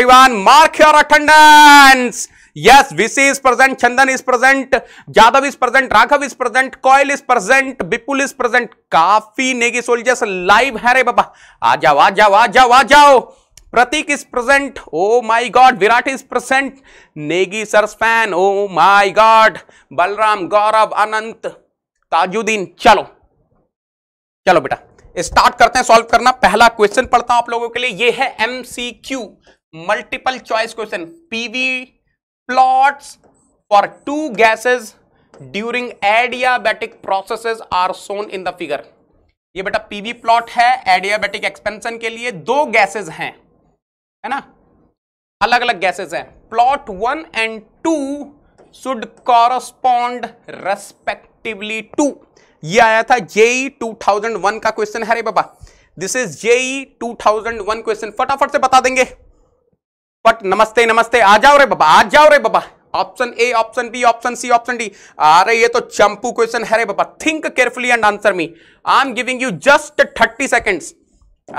everyone mark your attendance yes vc is present chandan is present jadhav is present raghav is present coil is present bipul is present काफी Negi soldiers live है रे बाबा आ जाओ आ जाओ आ जाओ आ जाओ Pratik is present oh my God Virat is present Negi sir's fan oh my God Balram Gaurav Anant Tajuddin चलो चलो बेटा स्टार्ट करते हैं सॉल्व करना पहला क्वेश्चन पढ़ता हूं आप लोगों के लिए ये है MCQ multiple choice question PV plots for two gases during adiabatic processes are shown in the figure ये बेटा पीवी प्लॉट है एडियाबेटिक एक्सपेंशन के लिए दो गैसेस हैं है ना अलग अलग गैसेस हैं plot one and two should correspond respectively to ये आया था जेई 2001 e का क्वेश्चन है रे बाबा दिस इज जेई 2001 क्वेश्चन फटाफट से बता देंगे पट नमस्ते नमस्ते आ जाओ रे बाबा आ जाओ रे बाबा option A option B option C option D आ रही है तो चंपू क्वेश्चन है रे बाबा think carefully and answer me I am giving you just thirty seconds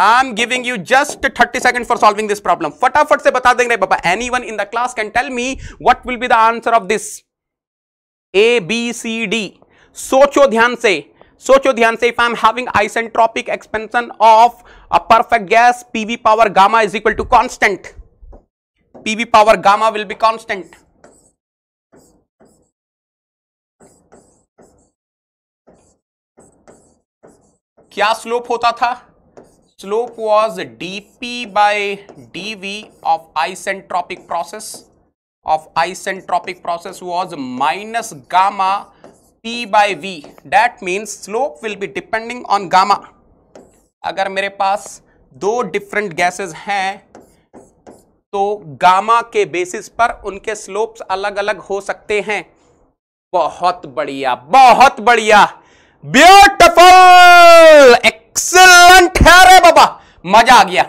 I am giving you just thirty second for solving this problem फटाफट से बता देंगे बाबा any one in the class can tell me what will be the answer of this A B C D सोचो ध्यान से सोचो ध्यान से if I am having isentropic expansion of a perfect gas PV power gamma is equal to constant PV power gamma will be constant. क्या slope होता था slope was D P by D V of isentropic process of isentropic process was minus gamma P by V that means slope will be depending on gamma अगर मेरे पास दो different gases हैं तो gamma के basis पर उनके slopes अलग अलग हो सकते हैं बहुत बढ़िया बहुत बढ़िया ब्यूटिफुल एक्सिलेंट है रे बाबा मजा आ गया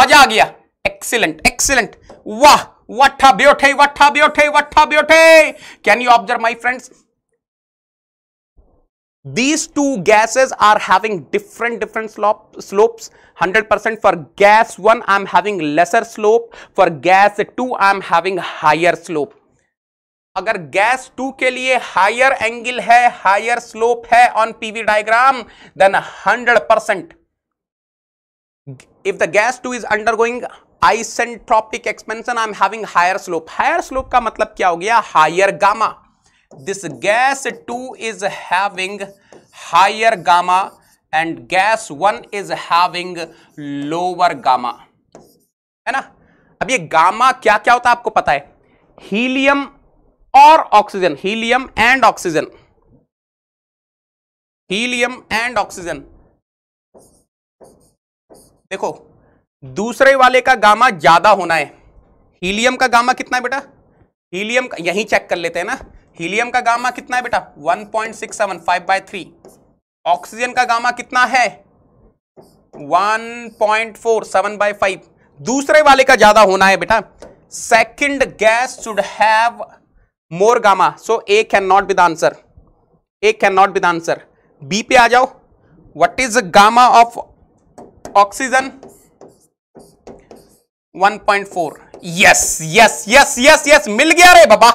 मजा आ गया एक्सिलेंट एक्सिलेंट वाह वट्ठा ब्योठे वट्ठा ब्योठे वट्ठा ब्योठे can you observe my friends these two gases are having different different slope, slopes 100% for gas 1 i am having lesser slope for gas 2 i am having higher slope agar gas 2 ke liye higher angle hai higher slope hai on pv diagram then 100 if the gas 2 is undergoing isentropic expansion i am having higher slope higher slope ka matlab kya ho gaya higher gamma this gas two is having higher gamma and gas one is having lower gamma है ना अब ये gamma क्या क्या होता है आपको पता है हीलियम और oxygen helium and oxygen helium and oxygen देखो दूसरे वाले का गामा ज्यादा होना है हीलियम का गामा कितना है बेटा हीलियम का यही चेक कर लेते हैं ना हीलियम का गामा कितना है बेटा 1.67 पॉइंट सिक्स सेवन ऑक्सीजन का गामा कितना है 1.47 पॉइंट फोर सेवन दूसरे वाले का ज्यादा होना है बेटा second gas should have more gamma so A can not be the answer A can not be the answer B पे आ जाओ what is gamma of oxygen 1.4 yes yes yes yes yes मिल गया रे बाबा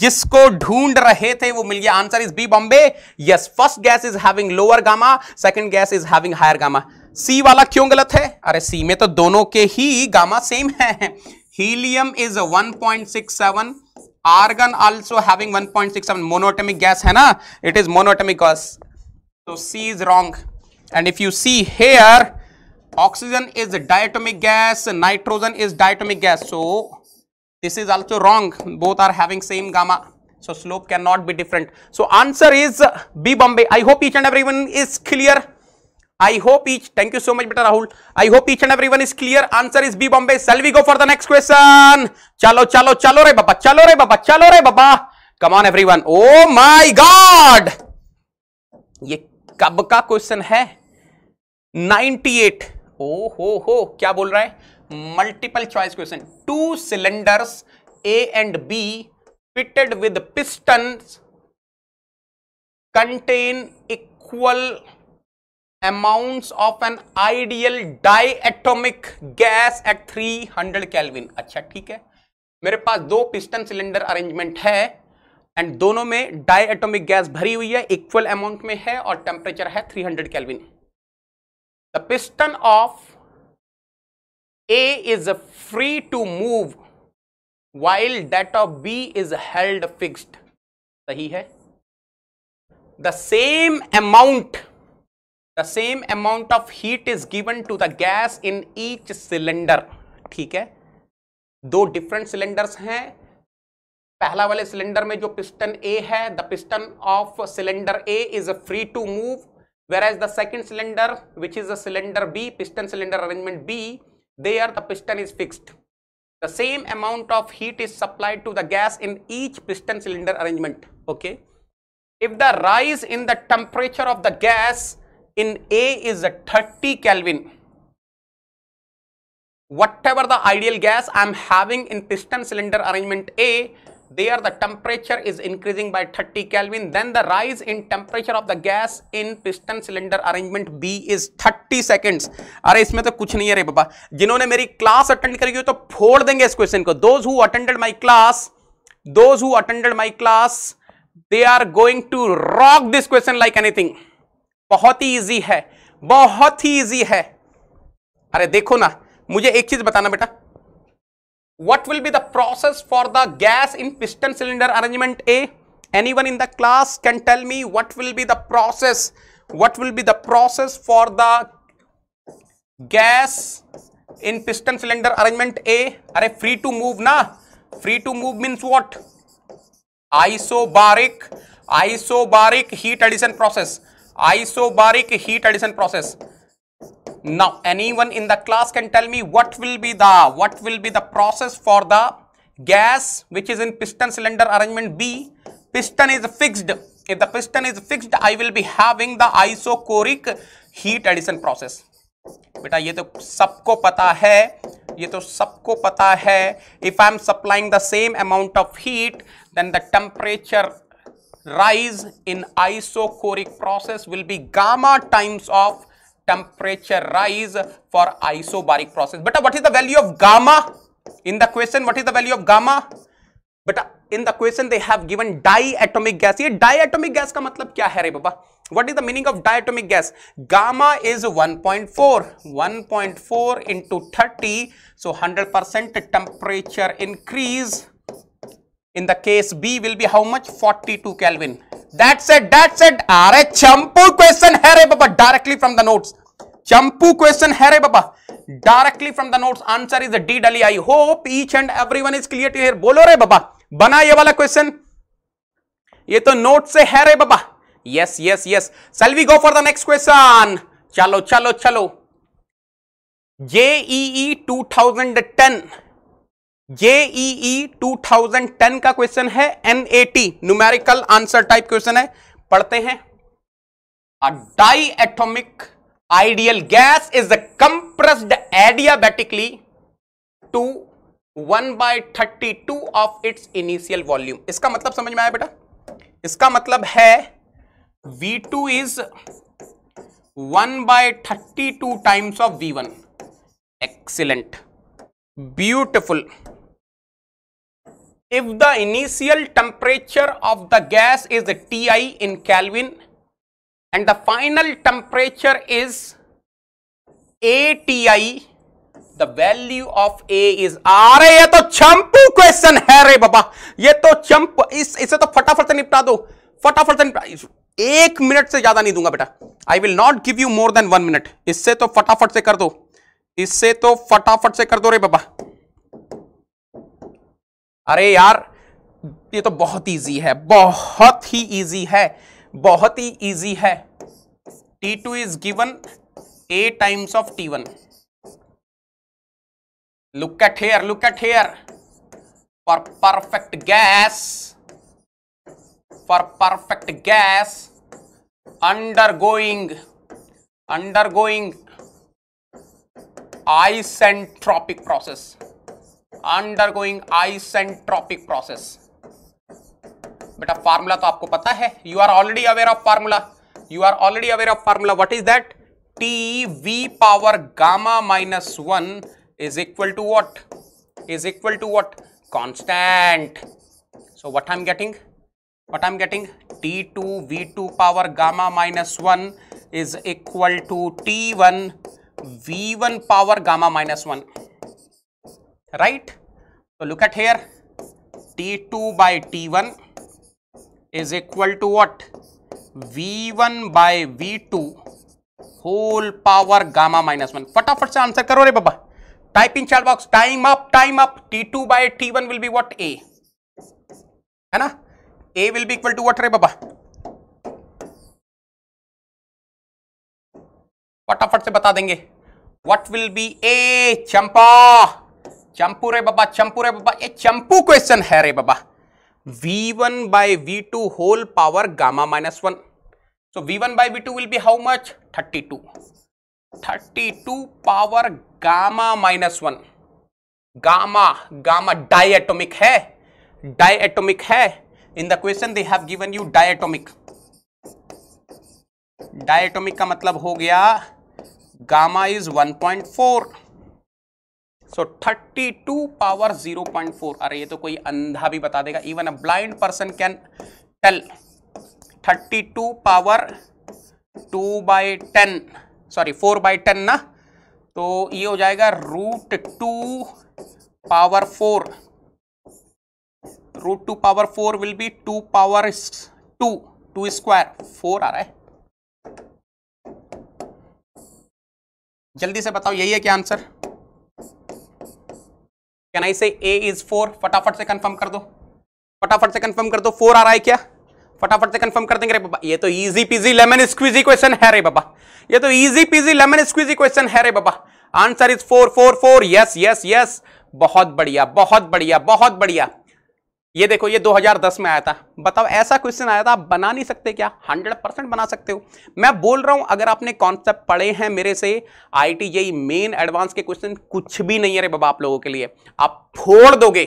जिसको ढूंढ रहे थे वो मिल गया answer is B Bombay yes first gas is having lower gamma second gas is having higher gamma C वाला क्यों गलत है अरे सी में तो दोनों के ही गामा सेम है helium is 1.67 argon also having 1.67 monoatomic gas है ना इट इज मोनोटोमिक गैस तो C is wrong and if you see here oxygen is diatomic gas nitrogen is diatomic gas so this is also wrong both are having same gamma so slope can not be different so answer is B Bombay I hope each and everyone is clear I hope each thank you so much बेटा Rahul I hope each and every one is clear answer is B Bombay Selvi go for the next question चलो चलो चलो रे बाबा चलो रे बाबा चलो रे बाबा come on everyone oh my god ये कब का क्वेश्चन है नाइनटी एट ओ हो हो क्या बोल रहा है multiple choice question two cylinders A and B fitted with piston contain equal amounts of an ideal diatomic gas at three hundred kelvin अच्छा ठीक है मेरे पास दो पिस्टन सिलेंडर अरेंजमेंट है एंड दोनों में डाई एटोमिक गैस भरी हुई है इक्वल अमाउंट में है और टेम्परेचर है three hundred kelvin the piston of A is free to move while that of B is held fixed सही है the same amount the same amount of heat is given to the gas in each cylinder ठीक है दो different cylinders हैं पहला वाले cylinder में जो पिस्टन ए है the piston of cylinder A is free to move Whereas the second cylinder, which is the cylinder B, piston cylinder arrangement B, there the piston is fixed. The same amount of heat is supplied to the gas in each piston cylinder arrangement. Okay. If the rise in the temperature of the gas in A is 30 Kelvin, whatever the ideal gas I am having in piston cylinder arrangement A there the temperature is increasing by 30 Kelvin then the rise in temperature of the gas in piston cylinder arrangement B is 30 seconds अरे इसमें तो कुछ नहीं है रे बाबा जिन्होंने मेरी class attend करी हो तो फोड़ देंगे इस क्वेश्चन को those who attended my class those who attended my class they are going to rock this question like anything बहुत ही ईजी है बहुत ही ईजी है अरे देखो ना मुझे एक चीज बताना बेटा what will be the process for the gas in piston cylinder arrangement A? Anyone in the class can tell me what will be the process? What will be the process for the gas in piston cylinder arrangement A? Are free to move na? Free to move means what? Isobaric, isobaric heat addition process. Isobaric heat addition process. Now, anyone in the class can tell me what will be the, what will be the process for the gas which is in piston cylinder arrangement B. Piston is fixed. If the piston is fixed, I will be having the isochoric heat addition process. बेटा ये तो सबको पता है ये तो सबको पता है If I am supplying the same amount of heat, then the temperature rise in isochoric process will be gamma times of temperature rise for isobaric process. But what is the value of gamma? In the question, what is the value of gamma? But in the question, they have given diatomic gas. ये diatomic gas matlab kya hai re baba? What is the meaning of diatomic gas? Gamma is 1.4. 1.4 into 30. So 100% temperature increase. in the case B will be how much? 42 Kelvin. That's it, that's it. Are champu question hai re baba, directly from the notes. Champu question hai re baba, directly from the notes. Answer is D Dali. I hope each and everyone is clear to hear. Bolo re baba, bana ye wala question ye to notes se hai re baba yes yes yes shall we go for the next question chalo chalo chalo jee 2010 JEE 2010 e e का question है NAT numerical answer type question है पढ़ते हैं diatomic ideal gas is compressed adiabatically to one by thirty two of its initial volume इसका मतलब समझ में आया बेटा इसका मतलब है V2 two is one by thirty two times of V1 excellent beautiful initial if the initial temperature of T I in kelvin and the final temperature is A T I the value of A is आ रहे ये तो चंपू question है रे बाबा ये तो चंपू इस इसे तो फटाफट से निपटा दो फटाफट से निपटा एक मिनट से ज्यादा नहीं दूंगा बेटा I will not give you more than one minute इससे तो फटाफट से कर दो इससे तो फटाफट से कर दो रे बाबा अरे यार ये तो बहुत इजी है बहुत ही इजी है बहुत ही इजी है T two is given A times of T one look at here look at here for perfect gas for perfect gas undergoing undergoing isentropic process undergoing isentropic process बेटा formula तो आपको पता है you are already aware of formula you are already aware of formula what is that T V power gamma minus one is equal to what is equal to what constant so what I am getting what I am getting T two V two power gamma minus one is equal to T one V one power gamma minus one right so look at here t2 by t1 is equal to what v1 by v2 whole power gamma minus 1 फटाफट से answer करो रे बाबा type in chat box time up time up t2 by t1 will be what a है ना a will be equal to what रे बाबा फटाफट से बता देंगे वट विल बी ए चंपा चंपू रे बाबा चंपू रे बाबा ये चंपू क्वेश्चन है रे बाबा v1 one by V two whole power gamma minus one so V one by V two will be how much 32 to power gamma minus one gamma gamma diatomic है डायटोमिक है in the question they have given you diatomic diatomic का मतलब हो गया gamma is 1.4 so thirty two power zero point four अरे ये तो कोई अंधा भी बता देगा even a blind person can tell thirty two power two by ten sorry four by ten ना तो ये हो जाएगा root two power four root two power four will be two power two two square four आ रहा है जल्दी से बताओ यही है क्या आंसर कैन आई से ए इज फोर फटाफट से कंफर्म कर दो फटाफट से कंफर्म कर दो फोर आ रहा है क्या फटाफट से कंफर्म कर देंगे रे बाबा ये तो easy peasy lemon squeezy question है रे बाबा ये तो easy peasy lemon squeezy question है रे बाबा answer is four four four yes yes yes बहुत बढ़िया बहुत बढ़िया बहुत बढ़िया ये देखो ये 2010 में आया था बताओ ऐसा क्वेश्चन आया था आप बना नहीं सकते क्या 100 परसेंट बना सकते हो मैं बोल रहा हूं अगर आपने कॉन्सेप्ट पढ़े हैं मेरे से आई टी यही मेन एडवांस के क्वेश्चन कुछ भी नहीं है रे बाबा आप लोगों के लिए आप फोड़ दोगे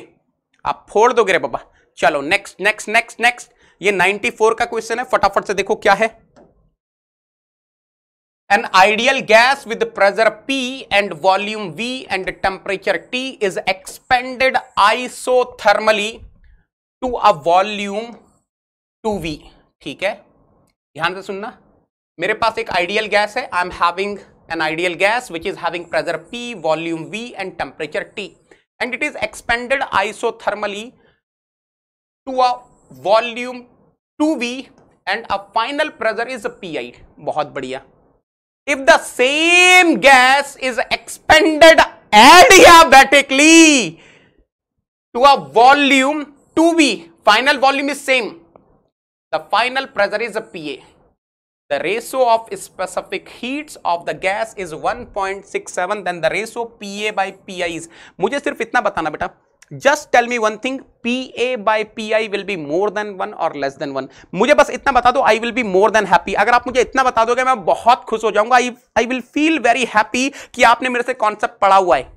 आप फोड़ दोगे रे बाबा चलो नेक्स्ट नेक्स्ट नेक्स्ट नेक्स्ट ये 94 का क्वेश्चन है फटाफट से देखो क्या है An ideal gas with pressure P and volume V and temperature T is expanded isothermally to a volume two V ठीक है ध्यान से सुनना मेरे पास एक आइडियल गैस है I am having an ideal gas which is having pressure P volume V and temperature T and it is expanded isothermally to a volume two V and a final pressure is P I बहुत बढ़िया if the same gas is expanded adiabatically to a volume two V final volume is same the final pressure is a pa the ratio of specific heats of the gas is 1.67 then the ratio pa by pi is mujhe sirf itna batana beta just tell me one thing pa by pi will be more than 1 or less than 1 mujhe bas itna bata do i will be more than happy agar aap mujhe itna bata doge main bahut khush ho jaunga i i will feel very happy ki aapne mere se concept padha hua hai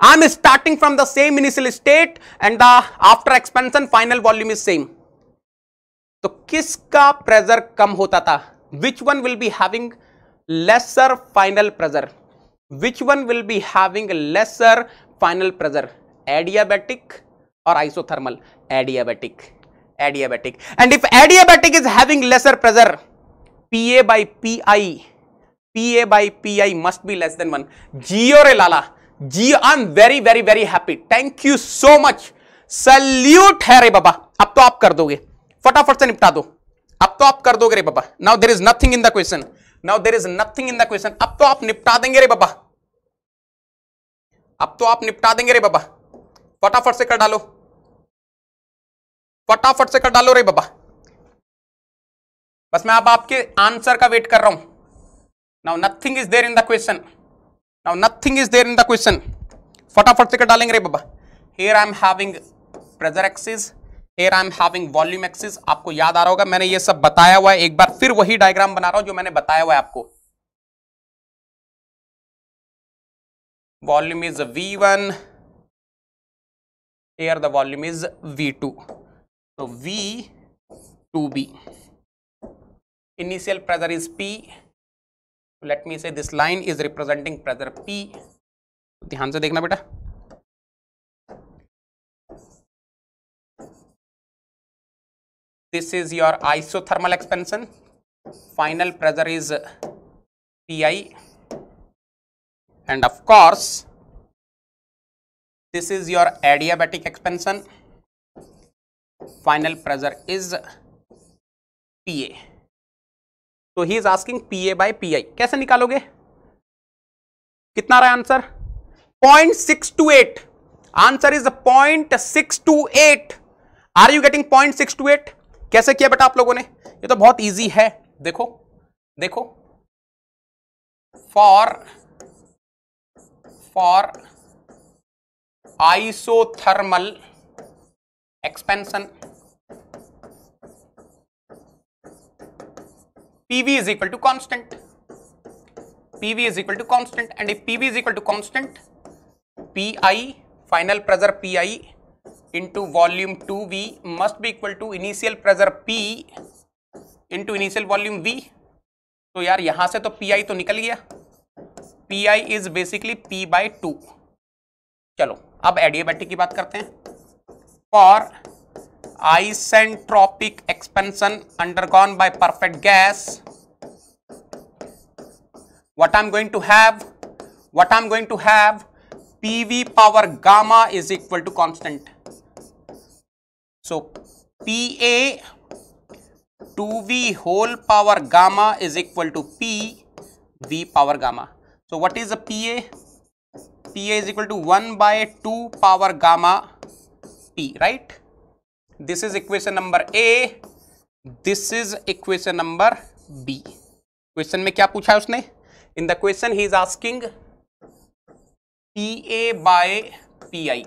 I am starting from the same initial state and the after expansion final volume is same. तो किसका pressure कम होता था which one will be having lesser final pressure which one will be having lesser final pressure adiabatic और isothermal adiabatic adiabatic and if adiabatic is having lesser pressure P A by P I P A by P I must be less than one जियो रे लाला जी I am very very very happy thank you so much salute है रे बाबा अब तो आप कर दोगे फटाफट से निपटा दो अब तो आप कर दोगे रे बाबा now there is nothing in the question now there is nothing in the question अब तो आप निपटा देंगे रे बाबा अब तो आप निपटा देंगे रे बाबा फटाफट से कर डालो फटाफट से कर डालो रे बाबा बस मैं अब आपके आंसर का वेट कर रहा हूं now nothing is there in the question now nothing is there in the question फटाफट से कर डालेंगे रे बाबा here I am having pressure axis here I am having volume axis आपको याद आ रहा होगा मैंने ये सब बताया हुआ है एक बार फिर वही डायग्राम बना रहा हूं जो मैंने बताया हुआ है आपको volume is V one here the volume is V2. So B Initial pressure is P. Let me say this line is representing pressure P ध्यान से देखना बेटा this is your isothermal expansion final pressure is P I and of course this is your adiabatic expansion final pressure is P A तो he is asking P A by P I कैसे निकालोगे कितना रहा answer point six two eight answer is point six two eight are you getting point six two eight कैसे किया बेटा आप लोगों ने ये तो बहुत ईजी है देखो देखो for for isothermal expansion PV is equal to constant. PV is equal to constant and if PV is equal to constant, PI, final pressure PI into volume 2V must be equal to initial pressure P into initial volume V. तो यार यहाँ से तो PI तो निकल गया PI is basically P by 2. चलो अब एडियाबैटिक की बात करते हैं for isentropic expansion undergone by perfect gas, what I am going to have, what I am going to have, PV power gamma is equal to constant. So, PA 2V whole power gamma is equal to P V power gamma. So, what is a PA? PA is equal to 1 by 2 power gamma P, right? This is equation number A this is equation number B question में क्या पूछा है उसने in the question he is asking P A by P I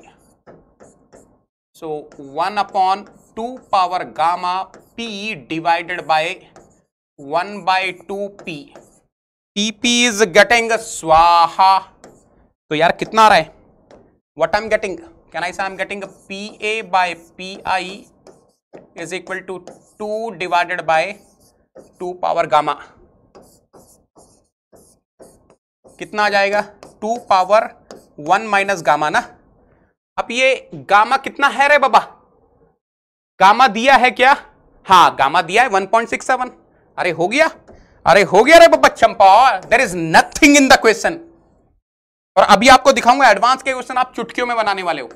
so one upon two power gamma P divided by one by two P P P is getting स्वाहा तो यार कितना आ रहा है what I am getting can I say I'm getting a PA by PI is equal to 2 divided by 2 power gamma. कितना आ जाएगा 2 power 1 minus gamma ना अब ये गामा कितना है रे बाबा गामा दिया है क्या हाँ गामा दिया है 1.67 अरे हो गया अरे हो गया रे बाबा चंपा there is nothing in the question और अभी आपको दिखाऊंगा एडवांस के क्वेश्चन आप चुटकियों में बनाने वाले हो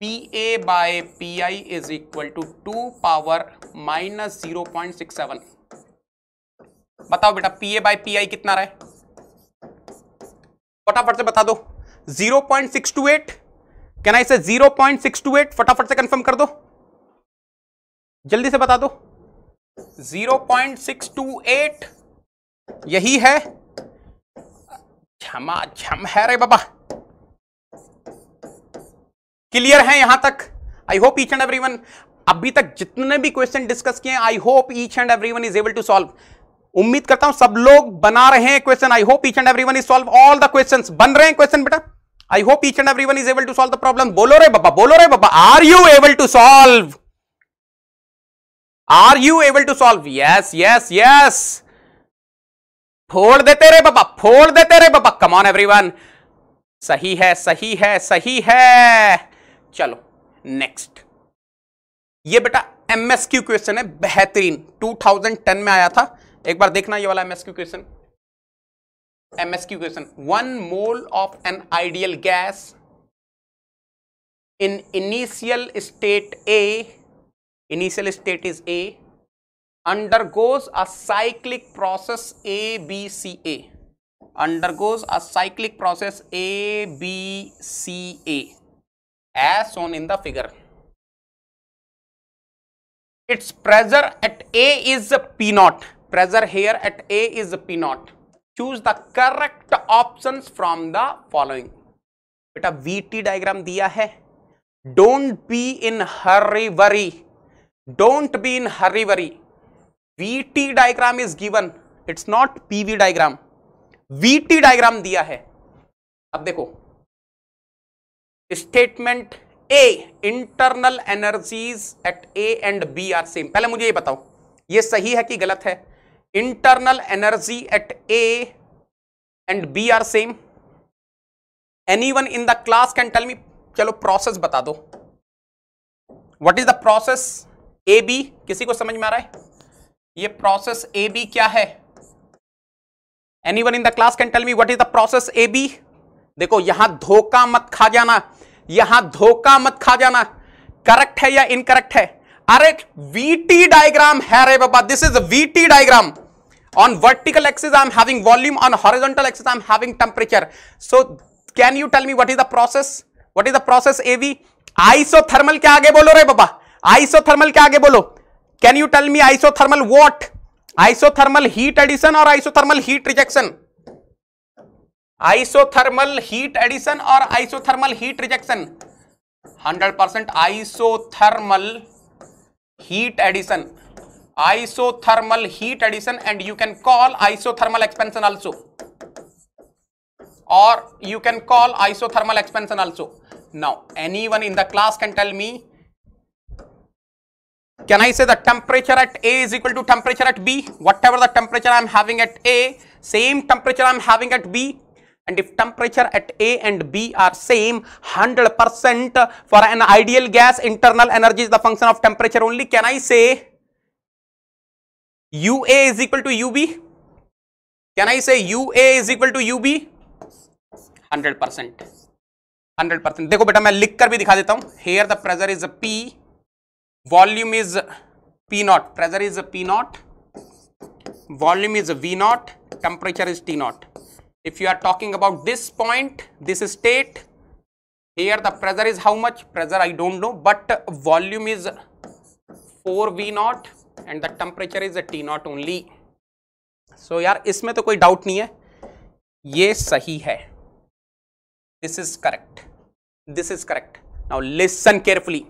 P A by P I is equal to two power minus zero point six seven बताओ बेटा P A by P I कितना रहा फटाफट से बता दो zero point six two eight कहना इसे zero point six two eight फटाफट से कंफर्म कर दो जल्दी से बता दो zero point six two eight यही है क्षमा क्षम है रे बाबा क्लियर है यहां तक I hope each and everyone अभी तक जितने भी क्वेश्चन डिस्कस किए I hope each and everyone is able to solve उम्मीद करता हूं सब लोग बना रहे हैं question I hope each and everyone is solve all the questions बन रहे हैं क्वेश्चन बेटा I hope each and everyone is able to solve the problem बोलो रे बाबा बोलो रे बाबा are you able to solve are you able to solve yes yes yes फोड़ देते रे बाबा फोड़ देते रे बाबा कमॉन एवरीवन सही है सही है सही है चलो नेक्स्ट ये बेटा एमएसक्यू क्वेश्चन है बेहतरीन 2010 में आया था एक बार देखना ये वाला MSQ question MSQ question one mole of an ideal gas in initial state A initial state is A undergoes a cyclic process ABCA. Undergoes a cyclic process ABCA as shown in the figure. Its pressure at A is P naught. Pressure here at A is P naught. Choose the correct options from the following. a diagram diya diagram Don't be in hurry, worry. Don't be in hurry, worry. VT diagram is given it's not PV diagram VT diagram दिया है अब देखो statement A internal energies at A and B are same पहले मुझे ये बताओ ये सही है कि गलत है internal energy at A and B are same any one in the class can tell me चलो प्रोसेस बता दो what is the process A B किसी को समझ में आ रहा है ये प्रोसेस ए बी क्या है any one in the class can tell me what is the process A B देखो यहां धोखा मत खा जाना यहां धोखा मत खा जाना करेक्ट है या इनकरेक्ट है अरे वी टी डायग्राम है रे बाबा this is VT diagram on vertical axis I am having volume on horizontal axis I am having temperature so can you tell me what is the process what is the process A B isothermal के आगे बोलो रे बाबा iso isothermal के आगे बोलो Can you tell me isothermal what? Isothermal heat addition or isothermal heat rejection? Isothermal heat addition or isothermal heat rejection? 100% isothermal heat addition. Isothermal heat addition and you can call isothermal expansion also. Or you can call isothermal expansion also. Now anyone in the class can tell me can I say the temperature at A is equal to temperature at B? Whatever the temperature I am having at A, same temperature I am having at B. And if temperature at A and B are same, 100% for an ideal gas, internal energy is the function of temperature only. Can I say UA is equal to UB? Can I say UA is equal to UB? 100%. 100%. देखो बेटा मैं लिख कर भी दिखा देता हूँ here the pressure is P volume is P naught, pressure is P naught, volume is V naught, temperature is T naught. If you are talking about this point, this state, here the pressure is how much? Pressure I don't know, but volume is 4 V naught and the temperature is T naught only. So isme to koi doubt doubt hai. Ye sahi hai. This is correct. This is correct. Now listen carefully.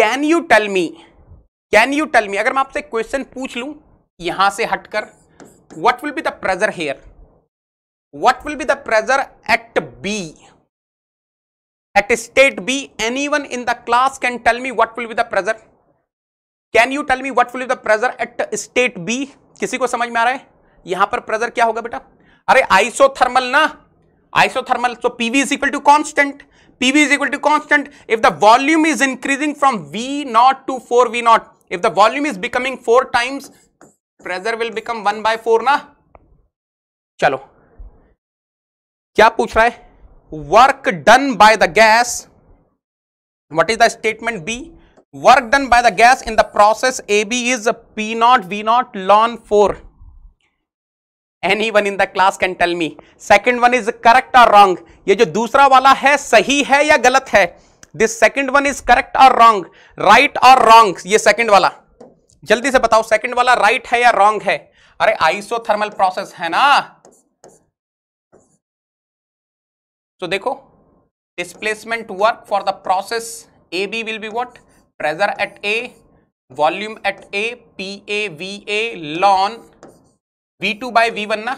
Can you tell me can you tell me अगर मैं आपसे question पूछ लूं यहां से हटकर what will be the pressure here what will be the pressure at B at state B any one in the class can tell me what will be the pressure can you tell me what will be the pressure at state B किसी को समझ में आ रहा है यहां पर pleasure क्या होगा बेटा अरे आइसोथर्मल ना isothermal so PV is equal to constant PV is equal to constant. If the volume is increasing from V naught to 4 V naught, if the volume is becoming 4 times, pressure will become 1 by 4 na. chalo kya puch रहा है work done by the gas what is the statement B? Work done by the gas in the process AB is p v V0 ln 4. Any one in the class can tell me second one is correct और wrong ये जो दूसरा वाला है सही है या गलत है this second one is correct और रॉन्ग राइट और रॉन्ग ये सेकेंड वाला जल्दी से बताओ सेकेंड वाला राइट right है या रॉन्ग है अरे आइसोथर्मल प्रोसेस है ना तो देखो displacement work for the process A B will be what pressure at A volume at A P A V A ln V2 by V1 ना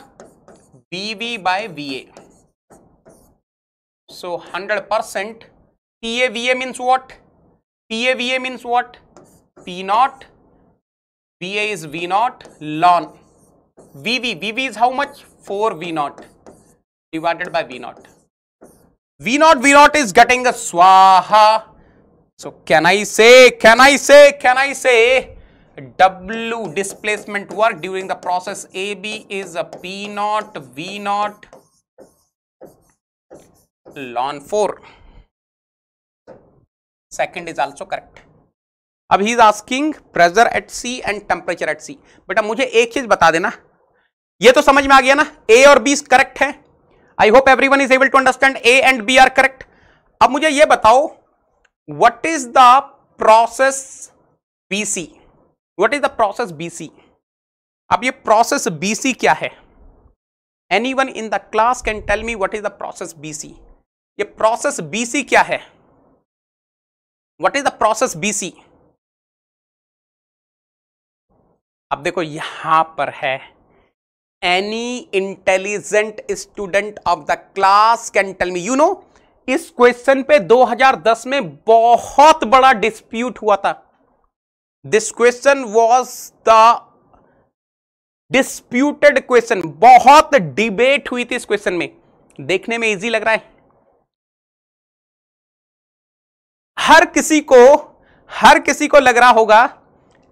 V by VA. so 100% PAVA means what? PAVA means what? P naught, VA is V naught, ln. VV, VV is how much? 4 V naught divided by V naught. V naught, V naught is getting a swaha. So can I say, can I say, can I say W displacement work during the process AB is a P naught V naught ln 4. Second is also correct. अब he is asking pressure at C and temperature at C बेटा मुझे एक चीज बता देना ये तो समझ में आ गया ना ए और बी करेक्ट है I hope every one is able to understand A and B are correct अब मुझे ये बताओ what is the process B C what is the process BC अब ये प्रोसेस बीसी क्या है any one in the class can tell me what is the process BC ये process BC क्या है what is the process BC अब देखो यहां पर है any intelligent student of the class can tell me you know इस question पे 2010 में बहुत बड़ा डिस्प्यूट हुआ था this question was the disputed question बहुत डिबेट हुई थी इस क्वेश्चन में देखने में इजी लग रहा है हर किसी को हर किसी को लग रहा होगा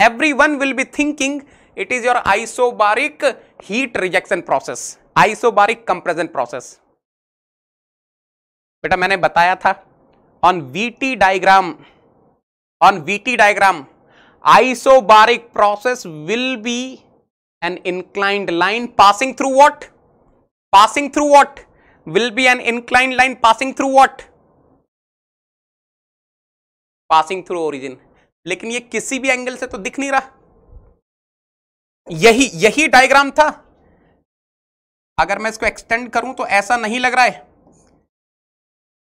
every one will be thinking it is your isobaric heat rejection process isobaric compression process बेटा मैंने बताया था on VT diagram on VT diagram isobaric process will be an inclined line passing through what passing through what will be an inclined line passing through what passing through origin लेकिन ये किसी भी angle से तो दिख नहीं रहा यही यही डायग्राम था अगर मैं इसको एक्सटेंड करूं तो ऐसा नहीं लग रहा है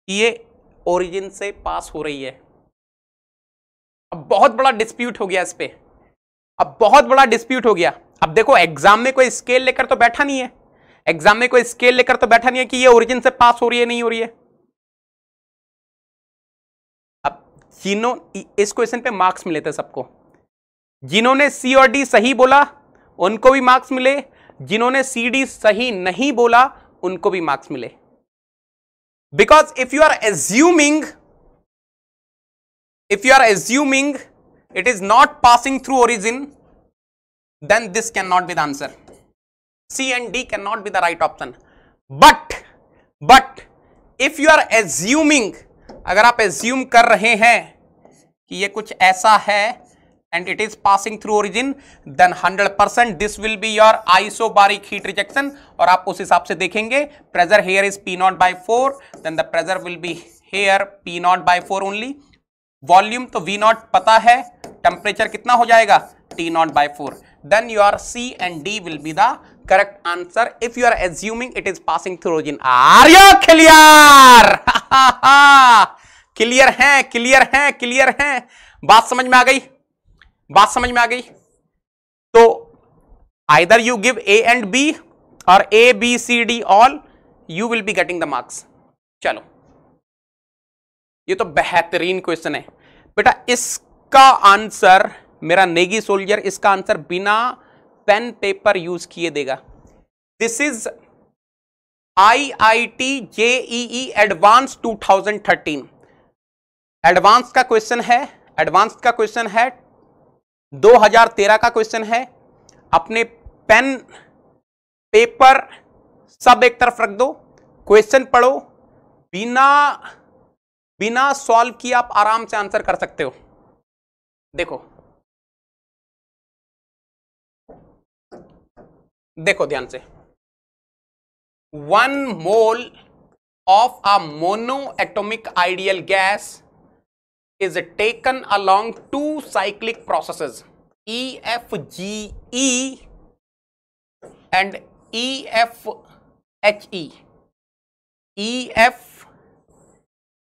कि ये ओरिजिन से पास हो रही है अब बहुत बड़ा डिस्प्यूट हो गया इस पर अब बहुत बड़ा डिस्प्यूट हो गया अब देखो एग्जाम में कोई स्केल लेकर तो बैठा नहीं है एग्जाम में कोई स्केल लेकर तो बैठा नहीं है कि ये ओरिजिन से पास हो रही है नहीं हो रही है अब जिन्हों इस क्वेश्चन पे मार्क्स मिले थे सबको जिन्होंने सी और डी सही बोला उनको भी मार्क्स मिले जिन्होंने सी डी सही नहीं बोला उनको भी मार्क्स मिले because if you are assuming if you are assuming it is not passing through origin, then this cannot be the answer. C and D cannot be the right option. But, but if you are assuming, अगर आप assume कर रहे हैं कि ये कुछ ऐसा है and it is passing through origin, then 100% this will be your isobaric heat rejection और आप उस हिसाब से देखेंगे pressure here is P naught by 4, then the pressure will be here P naught by 4 only. Volume तो V naught पता है temperature कितना हो जाएगा T naught by four then are C and D will be the correct answer if you are assuming it is passing through are you clear clear है clear है clear है बात समझ में आ गई बात समझ में आ गई तो either you give A and B और A B C D all you will be getting the marks चलो ये तो बेहतरीन क्वेश्चन है बेटा इसका आंसर मेरा नेगी सोल्जर इसका आंसर बिना पेन पेपर यूज किए देगा this is IIT JEE advance 2013 advance का क्वेश्चन है एडवांस का क्वेश्चन है 2013 का क्वेश्चन है अपने पेन पेपर सब एक तरफ रख दो क्वेश्चन पढ़ो बिना बिना सॉल्व किए आप आराम से आंसर कर सकते हो देखो देखो ध्यान से one mole of a monoatomic ideal gas is taken along two cyclic processes E F G E and E F H E E F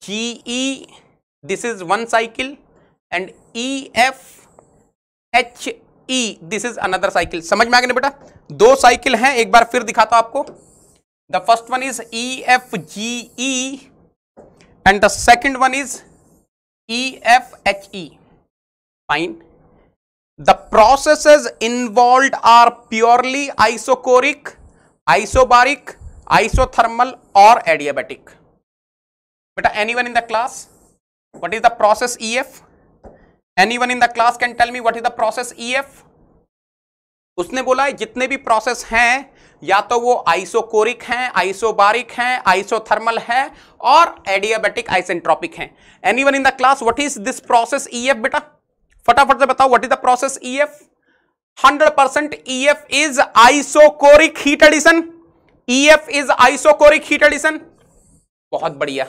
G E this is one cycle and E F H E this is another cycle समझ में आ गया बेटा दो cycle हैं एक बार फिर दिखाता हूं आपको the first one is E F G E and the second one is E F H E fine the process involve are purely isochoric isobaric isothermal और adiabatic beta anyone in the class what is the process ef anyone in the class can tell me what is the process ef उसने बोला है जितने भी process हैं या तो वो आइसोकोरिक हैं आइसोबारिक हैं आइसोथर्मल हैं और एडियाबेटिक आइसेंट्रोपिक हैं anyone in the class what is this process EF बेटा फटाफट से बताओ what is the process EF 100% percent E F is isochoric heat addition E F is isochoric heat addition बहुत बढ़िया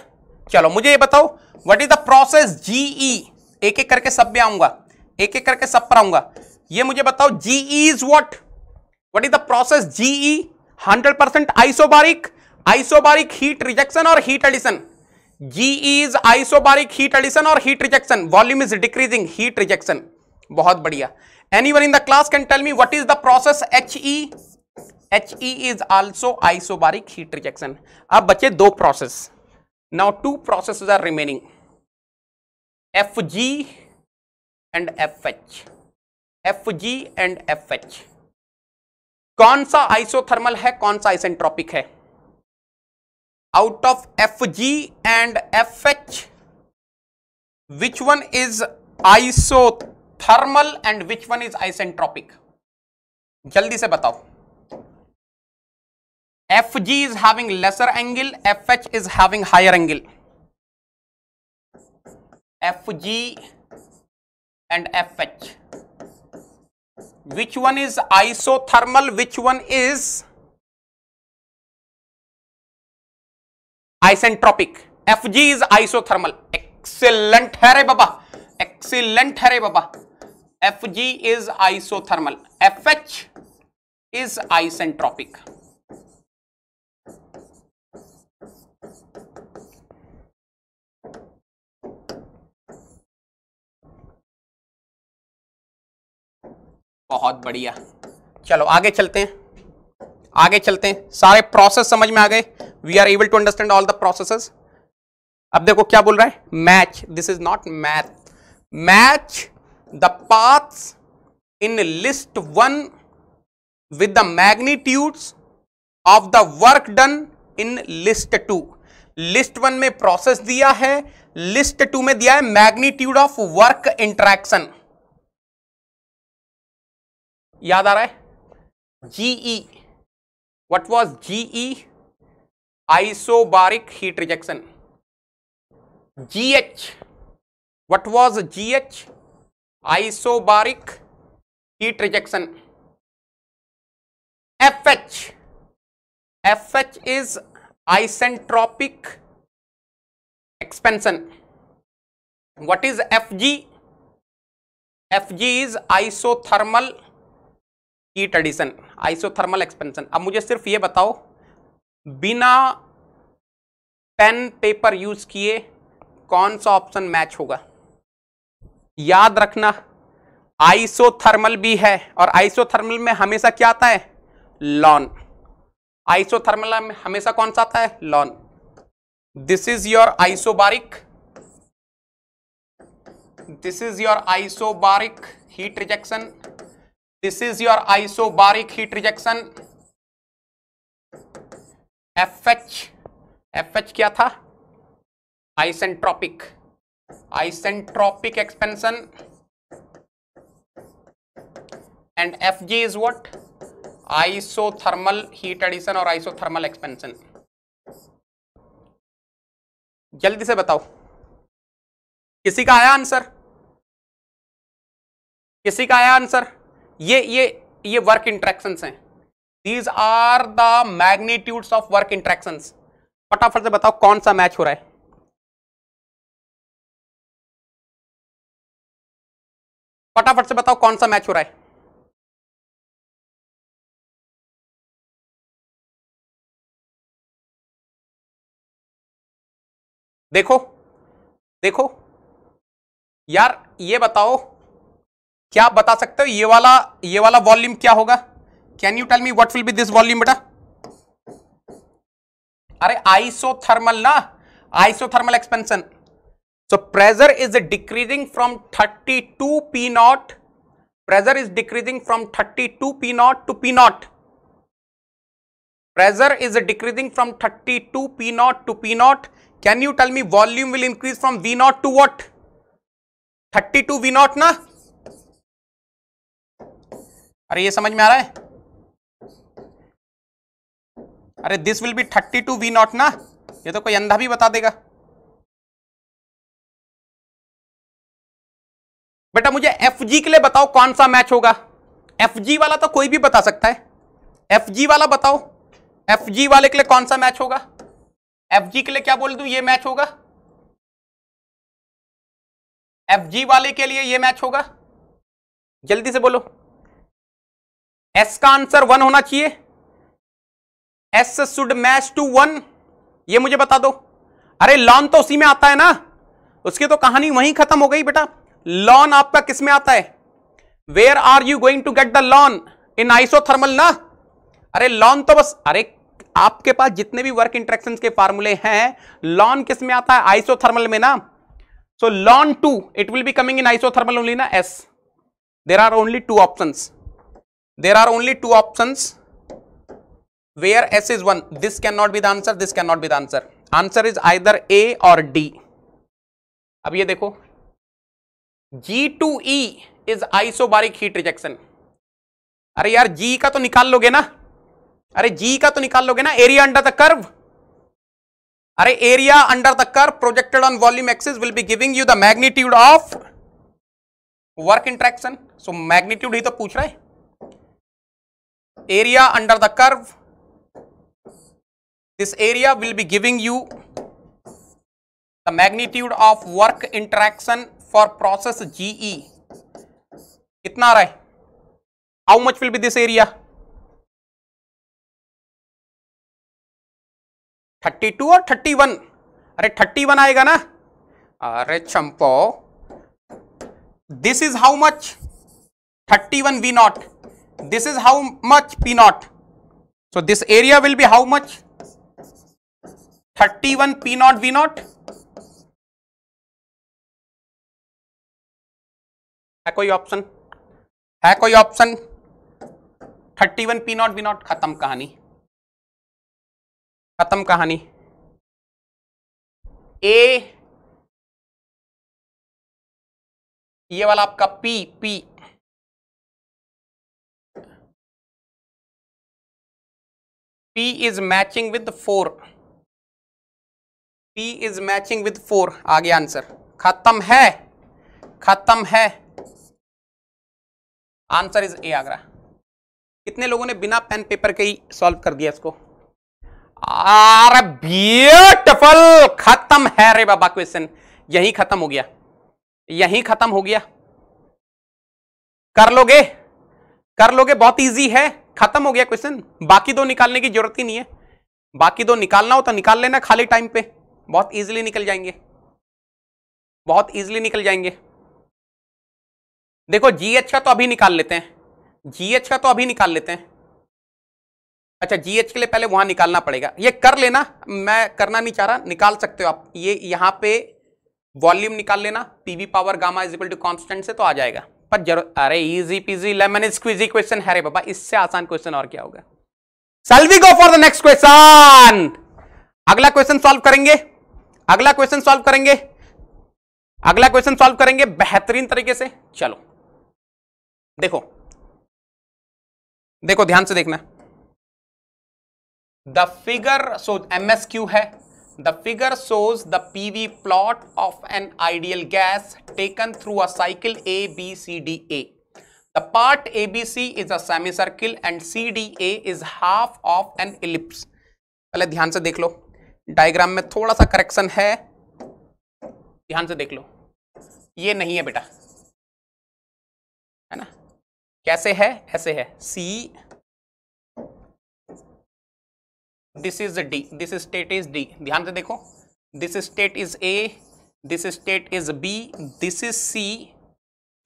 चलो मुझे ये बताओ what is the process GE एक एक करके सब में आऊंगा एक एक करके सब पर आऊंगा ये मुझे बताओ GE is what what is the process GE 100% percent isobaric isobaric heat rejection और heat addition GE is isobaric heat addition और heat rejection volume is decreasing heat rejection बहुत बढ़िया any one in the class can tell me what is the process H E H E is also isobaric heat rejection अब बच्चे दो process now two processes are remaining fg and fh fg and fh कौन सा isothermal है कौन सा isentropic है out of F G and F H which one is isothermal and which one is isentropic जल्दी से बताओ FG is having lesser angle, FH is having higher angle. FG and FH. Which one is isothermal, which one is isentropic? FG is isothermal. Excellent, hare baba. Excellent, hare baba. FG is isothermal. FH is isentropic. बहुत बढ़िया चलो आगे चलते हैं आगे चलते हैं सारे प्रोसेस समझ में आ गए we are able to understand all the processes अब देखो क्या बोल रहा है match this is not math match the path in list one with the magnitude of the work done in list two list one में process दिया है list to में दिया है मैग्नीट्यूड ऑफ वर्क इंट्रैक्शन याद आ रहा है GE what was GE isobaric heat rejection GH what was GH isobaric heat rejection F H F H is isentropic what is F G F G is isothermal heat addition isothermal expansion अब मुझे सिर्फ ये बताओ बिना pen paper use किए कौन सा option match होगा याद रखना आइसोथर्मल भी है और आइसोथर्मल में हमेशा क्या आता है लॉन आइसोथर्मल में हमेशा कौन सा आता है ln this is your isobaric this is your isobaric heat rejection this is isobaric heat rejection F H F H क्या था isentropic isentropic expansion and F G is what isothermal heat addition और isothermal expansion जल्दी से बताओ किसी का आया answer किसी का आया आंसर ये ये ये वर्क इंट्रैक्शन हैं these are the magnitudes of work interaction फटाफट से बताओ कौन सा मैच हो रहा है फटाफट से बताओ कौन सा मैच हो रहा है देखो देखो यार ये बताओ क्या आप बता सकते हो ये वाला ये वाला वॉल्यूम क्या होगा can you tell me what will be this volume बेटा अरे आइसोथर्मल ना isothermal expansion so pressure is decreasing from 32 P naught pressure is decreasing from 32 P naught to P naught pressure is decreasing from 32 P naught to P naught can you tell me volume will increase from V naught to what thirty two V naught ना अरे ये समझ में आ रहा है अरे this will be thirty two V naught ना ये तो कोई अंधा भी बता देगा बेटा मुझे एफ जी के लिए बताओ कौन सा मैच होगा एफ जी वाला तो कोई भी बता सकता है एफ जी वाला बताओ एफ जी वाले के लिए कौन सा मैच होगा एफ जी के लिए क्या बोल दू ये मैच होगा एफ जी वाले के लिए ये मैच होगा जल्दी से बोलो एस का आंसर वन होना चाहिए S should match to one ये मुझे बता दो अरे लॉन तो उसी में आता है ना उसकी तो कहानी वहीं खत्म हो गई बेटा लॉन आपका किस में आता है where are you going to get the ln in isothermal ना अरे लॉन तो बस अरे आपके पास जितने भी वर्क इंट्रेक्शन के फार्मूले हैं लॉन किस में आता है आइसोथर्मल में ना so ln two it will be coming in isothermal only ना as there are only two option there are only two options where s is 1 this cannot be the answer this cannot be the answer answer is either a or d अब ये देखो G2E is isobaric heat rejection अरे यार जी का तो निकाल लोगे ना अरे जी का तो निकाल लोगे ना एरिया अंडर द कर्व अरे area under the curve projected on volume axis will be giving you the magnitude of work interaction so magnitude ही तो पूछ रहा है area under the curve this area will be giving you the magnitude of work interaction for process GE kitna raha hai how much will be this area 32 or 31 अरे 31 आएगा ना अरे चंपो this is how much 31 V naught this is how much p not so this area will be how much 31 p not v not hai koi option hai koi option 31 p not v not khatam kahani khatam kahani a ये वाला आपका P P P is matching with four P is matching with four आ गया answer खत्म है खत्म है answer is a Agra कितने लोगों ने बिना पेन पेपर के ही सॉल्व कर दिया इसको आर ब्यूटिफुल खत्म है रे बाबा क्वेश्चन यही खत्म हो गया यही खत्म हो गया कर लोगे कर लोगे बहुत इजी है खत्म हो गया क्वेश्चन बाकी दो निकालने की जरूरत ही नहीं है बाकी दो निकालना हो तो निकाल लेना खाली टाइम पे बहुत ईजिली निकल जाएंगे बहुत ईजिली निकल जाएंगे देखो जीएच का तो अभी निकाल लेते हैं जीएच का तो अभी निकाल लेते हैं अच्छा जीएच के लिए पहले वहां निकालना पड़ेगा ये कर लेना मैं करना नहीं चाह रहा निकाल सकते हो आप ये यहां पे वॉल्यूम निकाल लेना PV power gamma is equal to constant से तो आ जाएगा पर जरूर अरे easy peasy lemon squeezy question है रे बाबा इससे आसान क्वेश्चन और क्या होगा shall we go for the next question अगला क्वेश्चन सॉल्व करेंगे अगला क्वेश्चन सॉल्व करेंगे अगला क्वेश्चन सॉल्व करेंगे बेहतरीन तरीके से चलो देखो देखो ध्यान से देखना द फिगर सो एमएसक्यू है The figure shows the PV plot of an ideal gas taken through a cycle A, B, C, D, A. The part ABC is a semicircle and CDA is half of an ellipse. पहले ध्यान से देख लो diagram में थोड़ा सा correction है ध्यान से देख लो ये नहीं है बेटा है ना कैसे है ऐसे है see this is D this state is D ध्यान से देखो this state is A this state is B this is C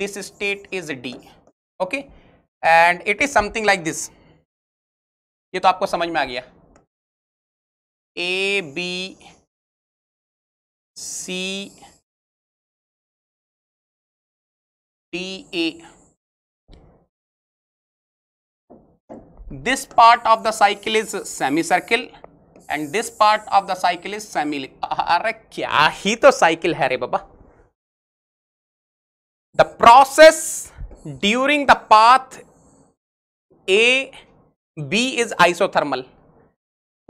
this state is D okay and it is something like this ये तो आपको समझ में आ गया A B C D A this part of the cycle is semicircle and this part of the cycle is semi अरे क्या ही तो cycle है रे बाबा the process during the path A B is isothermal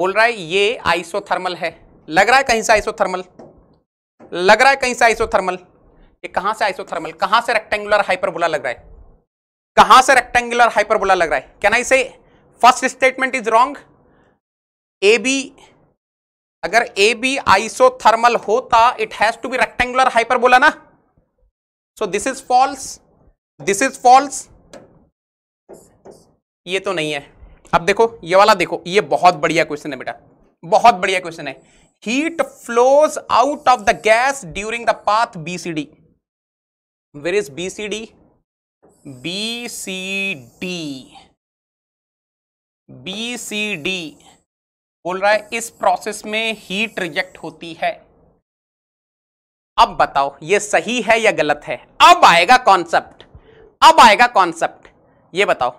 बोल रहा है ये आइसोथर्मल है लग रहा है कहीं से आइसोथर्मल लग रहा है कहीं से आइसोथर्मल ये कहां से आइसोथर्मल कहां से रेक्टेंगुलर हाइपरबोला लग रहा है कहां से रेक्टेंगुलर हाइपरबोला लग रहा है can I say first statement is wrong A B अगर ए बी आइसोथर्मल होता it has to be rectangular hyperbola ना so this is false this is false ये तो नहीं है अब देखो ये वाला देखो ये बहुत बढ़िया क्वेश्चन है बेटा बहुत बढ़िया क्वेश्चन है heat flows out of the gas during the path BCD where is B B C D C D B C D बोल रहा है इस प्रोसेस में हीट रिजेक्ट होती है अब बताओ ये सही है या गलत है अब आएगा कॉन्सेप्ट अब आएगा कॉन्सेप्ट ये बताओ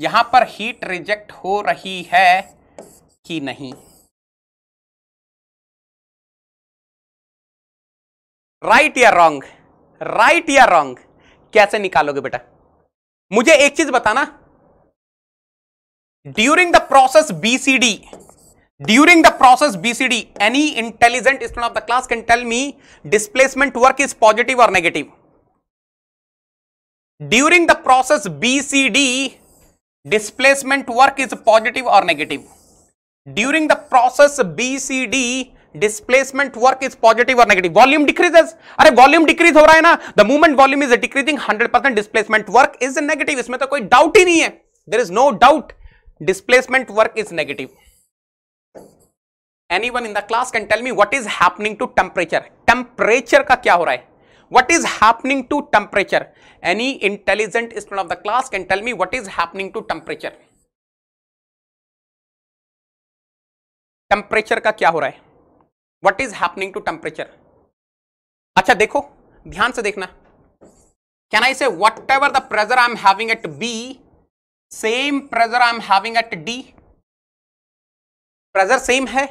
यहां पर हीट रिजेक्ट हो रही है कि नहीं राइट या रॉन्ग राइट या रॉन्ग कैसे निकालोगे बेटा मुझे एक चीज बताना during the process B C D during the process BCD any intelligent student of the class can tell me displacement work is positive और negative during the process B C D displacement work is positive और negative during the process B C D displacement work is positive और negative volume decreases अरे volume decrease हो रहा है ना the movement volume is decreasing hundred percent displacement work is negative इसमें तो कोई डाउट ही नहीं है there is no doubt displacement work is negative any one in the class can tell me what is happening to temperature temperature का क्या हो रहा है what is happening to temperature any intelligent student of the class can tell me what is happening to temperature temperature का क्या हो रहा है what is happening to temperature अच्छा देखो ध्यान से देखना can I say whatever the pressure I am having at B same pressure I am having at D pressure same है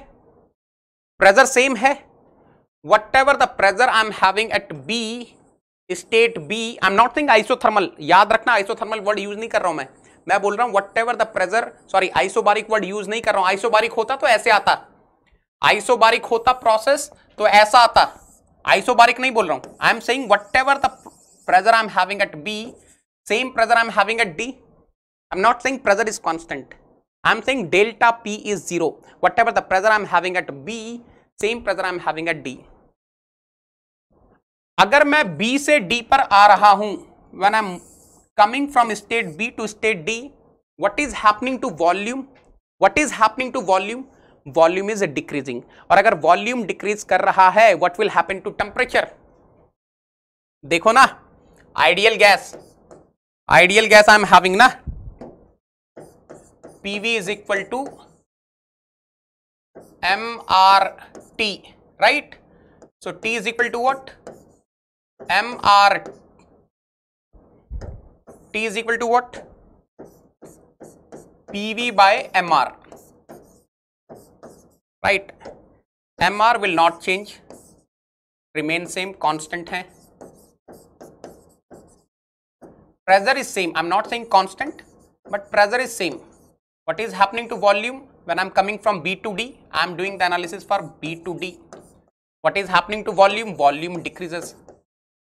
प्रेजर सेम है whatever the pressure I am having at B state B I am not thing isothermal याद रखना isothermal word use नहीं कर रहा हूं मैं मैं बोल रहा हूं whatever the pressure sorry isobaric word use नहीं कर रहा हूं आइसोबारिक होता तो ऐसे आता आइसोबारिक होता प्रोसेस तो ऐसा आता आइसोबारिक नहीं बोल रहा हूं I am saying whatever the pressure I am having at B same pressure I am having at D I am not saying pressure is constant I am saying delta P is zero whatever the pressure I am having at B same pressure I am having at D अगर मैं B से D पर आ रहा हूं when I am coming from state B to state D what is happening to volume what is happening to volume volume is decreasing और अगर volume decrease कर रहा है what will happen to temperature देखो ना ideal gas ideal gas I am having ना PV is equal to M R T right so T is equal to what M R T is equal to what PV by M R right M R will not change remain same constant है pressure is same I am not saying constant but pressure is same happening to volume when I am coming from B to D I am doing the analysis for B to D what is happening to volume volume decreases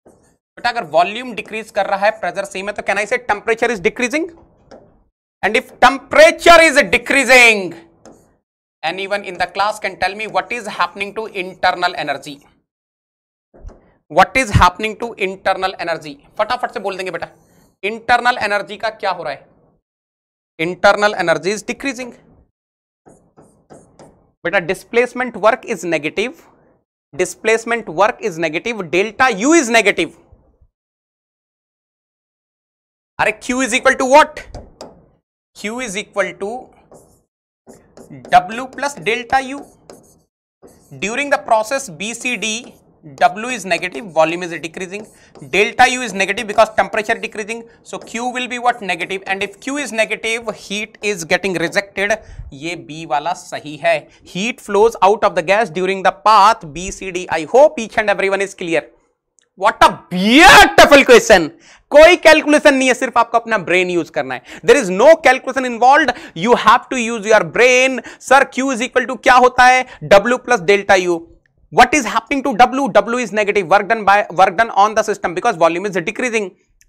but अगर volume decrease कर रहा है pressure same है तो can I say temperature is decreasing and if temperature is decreasing anyone in the class can tell me what is happening to internal energy what is happening to internal energy फटाफट से बोल देंगे बेटा internal energy का क्या हो रहा है internal energy is decreasing बेटा displacement work is negative displacement work is negative delta u is negative अरे Q is equal to what? Q is equal to W plus delta U. During the process BCD, W is negative, volume is decreasing. Delta U is negative because temperature decreasing. So Q will be what? Negative. And if Q is negative, heat is getting rejected. ये B वाला सही है. Heat flows out of the gas during the path BCD. I hope each and everyone is clear. What a beautiful question. कोई calculation नहीं है सिर्फ आपको अपना ब्रेन यूज करना है there is no calculation involve you have to use your brain sir Q is equal to क्या होता है W plus delta U what is happening to w w is negative work done by work done on the system because volume is decreasing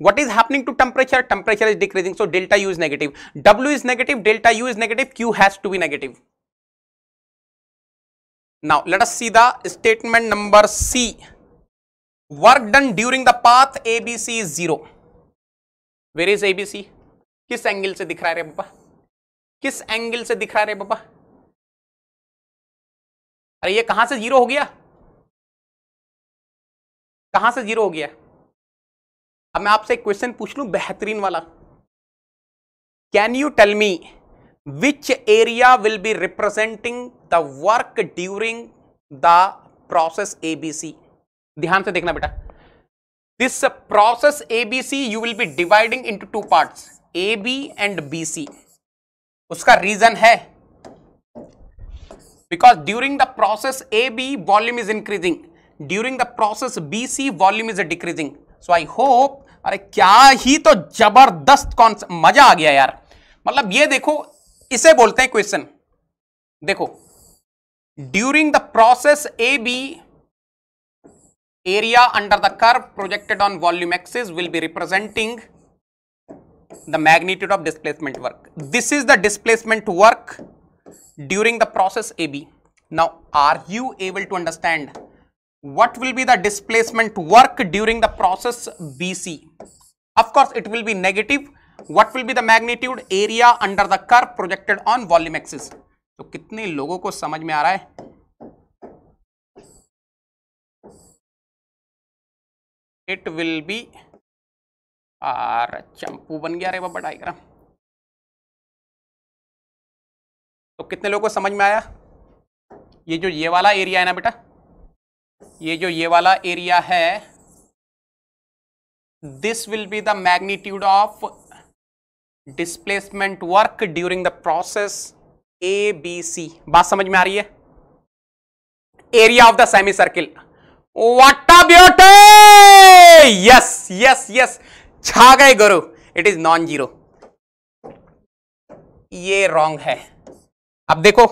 what is happening to temperature temperature is decreasing so delta u is negative w is negative delta u is negative q has to be negative now let us see the statement number c work done during the path ABC is zero where is ABC किस angle से दिख रहा है रे पापा किस angle से दिख रहा है रे पापा अरे ये कहां से जीरो हो गया कहां से जीरो हो गया अब मैं आपसे एक क्वेश्चन पूछ लू बेहतरीन वाला can you tell me which area will be representing the work during the process ABC ध्यान से देखना बेटा this process ABC you will be dividing into two parts A B and B C उसका reason है because during the process A B volume is increasing during the process B C volume is decreasing so I hope अरे क्या ही तो जबरदस्त कौन मजा आ गया यार मतलब ये देखो इसे बोलते हैं क्वेश्चन देखो during the process A B area under the curve projected on volume axis will be representing the magnitude of displacement work. This is the displacement work during the process AB. Now, are you able to understand what will be the displacement work during the process BC? Of course, it will be negative. What will be the magnitude area under the curve projected on volume axis? तो कितने लोगों को समझ में आ रहा है it will be आर चंपू बन गया रे बाबा डायग्राम तो कितने लोगों को समझ में आया ये जो ये वाला एरिया है ना बेटा ये जो ये वाला एरिया है this will be the magnitude of displacement work during the process A B C बात समझ में आ रही है area of the semi circle what a beauty yes yes yes छा गए गुरु इट इज नॉन जीरो ये रॉन्ग है अब देखो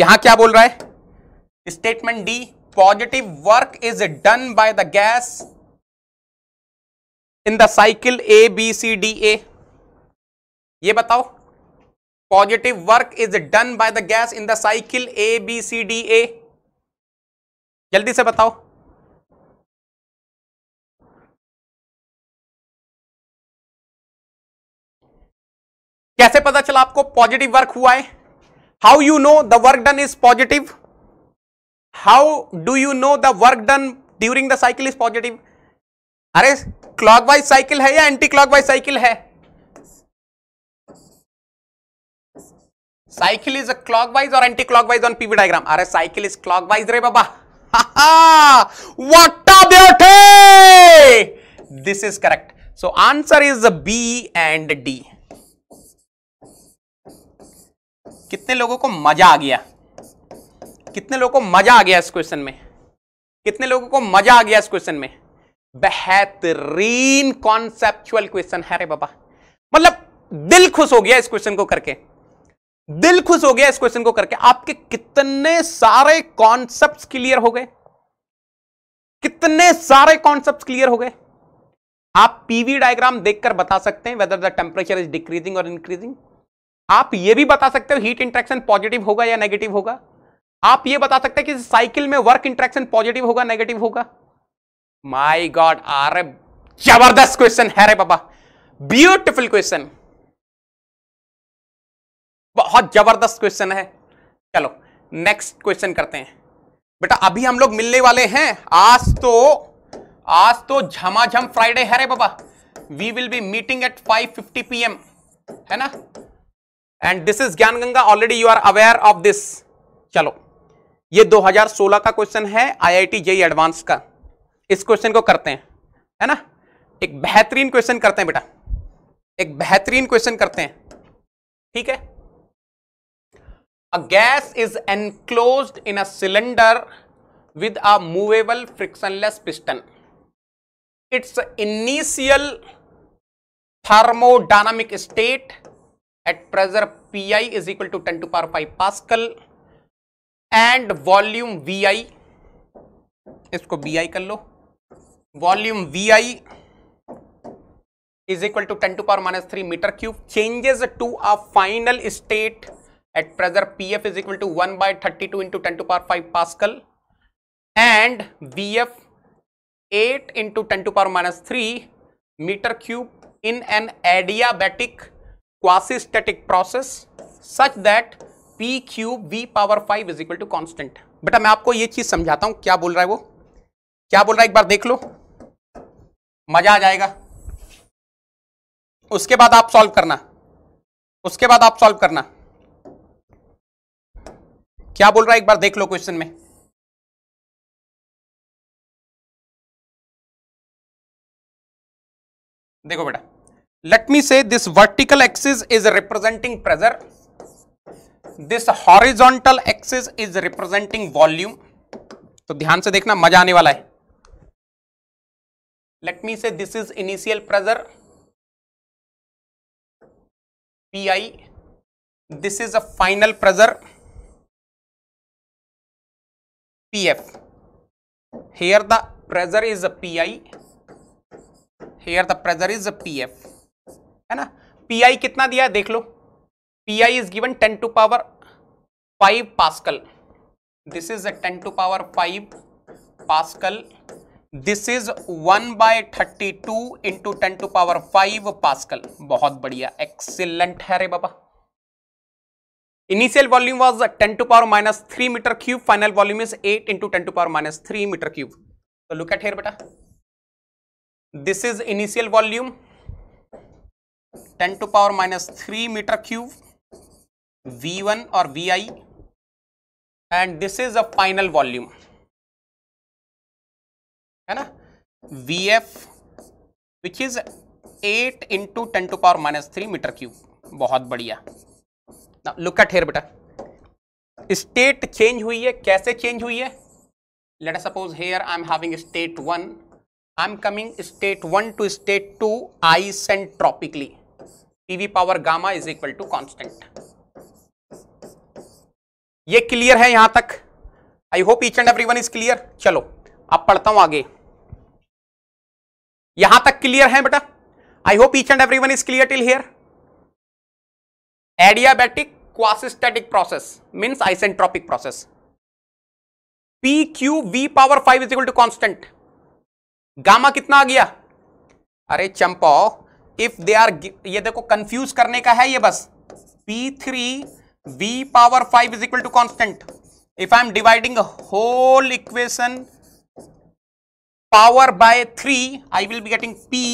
यहां क्या बोल रहा है statement D positive work is done by the gas in the cycle A B C D A ये बताओ positive work is done by the gas in the cycle A B C D A जल्दी से बताओ कैसे पता चला आपको positive work हुआ है how you know the work done is positive how do you know the work done during the cycle is positive अरे क्लॉकवाइज साइकिल है या एंटी क्लॉकवाइज साइकिल है साइकिल इज अ क्लॉकवाइज और anti clockwise on PV diagram अरे cycle is clockwise रे बाबा what a beauty this is correct so answer is B and D कितने लोगों को मजा आ गया कितने लोगों को मजा आ गया इस क्वेश्चन में कितने लोगों को मजा आ गया इस क्वेश्चन में बेहतरीन कॉन्सेप्चुअल क्वेश्चन है रे बाबा मतलब दिल खुश हो गया इस क्वेश्चन को करके दिल खुश हो गया इस क्वेश्चन को करके आपके कितने सारे कॉन्सेप्ट क्लियर हो गए कितने सारे कॉन्सेप्ट क्लियर हो गए आप पीवी डायग्राम देखकर बता सकते हैं whether the temperature is decreasing और इंक्रीजिंग आप ये भी बता सकते हो हीट इंट्रैक्शन पॉजिटिव होगा या नेगेटिव होगा आप ये बता सकते हैं कि साइकिल में वर्क इंट्रैक्शन पॉजिटिव होगा नेगेटिव होगा माय गॉड अरे जबरदस्त क्वेश्चन है रे बाबा ब्यूटिफुल क्वेश्चन बहुत जबरदस्त क्वेश्चन है चलो नेक्स्ट क्वेश्चन करते हैं बेटा अभी हम लोग मिलने वाले हैं आज तो आज तो झमाझम फ्राइडे है रे बाबा we will be meeting at five fifty PM है ना and this is Gyan Ganga already you are aware of this चलो ये 2016 का क्वेश्चन है आईआईटी जे एडवांस का इस क्वेश्चन को करते हैं है ना एक बेहतरीन क्वेश्चन करते हैं बेटा एक बेहतरीन क्वेश्चन करते हैं ठीक है a gas is enclose in a cylinder with a movable frictionless piston its initial thermodynamic state at at pressure pi is equal to to power five 5 and volume V I इसको B I कर लो volume vi is equal to ten to power minus three metre cube changes to a final state at pressure P F is equal to one by thirty two into ten to power five pascal and V F eight into ten to power minus three metre cube in an adiabatic quasi static process such that P cube V power five is equal to constant बेटा मैं आपको ये चीज समझाता हूं क्या बोल रहा है वो क्या बोल रहा है एक बार देख लो मजा आ जाएगा उसके बाद आप सॉल्व करना उसके बाद आप सॉल्व करना क्या बोल रहा है एक बार देख लो क्वेश्चन में देखो बेटा let me say this vertical axis is representing pressure this horizontal axis is representing volume तो ध्यान से देखना मजा आने वाला है let me say this is initial pressure P I this is a final pressure P F here the pressure is a P I here the pressure is a P F है ना पीआई कितना दिया है देख लो P I is given ten to power five pascal this is ten to power five pascal this is one by thirty two into ten to power five pascal बहुत बढ़िया excellent है रे बाबा initial volume was ten to power minus three metre cube final volume is eight into ten to power minus three metre cube तो look at here बेटा this is initial volume ten to power minus three metre cube V one और V I and this is a final volume है ना V F which is eight into ten to power minus three metre cube बहुत बढ़िया look at here बेटा state change हुई है कैसे change हुई है let suppose here I am having state one I am coming state one to state two tropically PV power gamma is equal to constant ये clear है यहां तक I hope each and everyone is clear चलो अब पढ़ता हूं आगे यहां तक क्लियर है बेटा I hope each and everyone is clear till here adiabatic quasistatic process means isentropic process P Q V power five is equal to constant gamma कितना आ गया अरे चंपाओ इफ दे आर ये देखो कंफ्यूज करने का है ये बस P three V power five is equal to constant if I am dividing whole equation power by three I will be getting P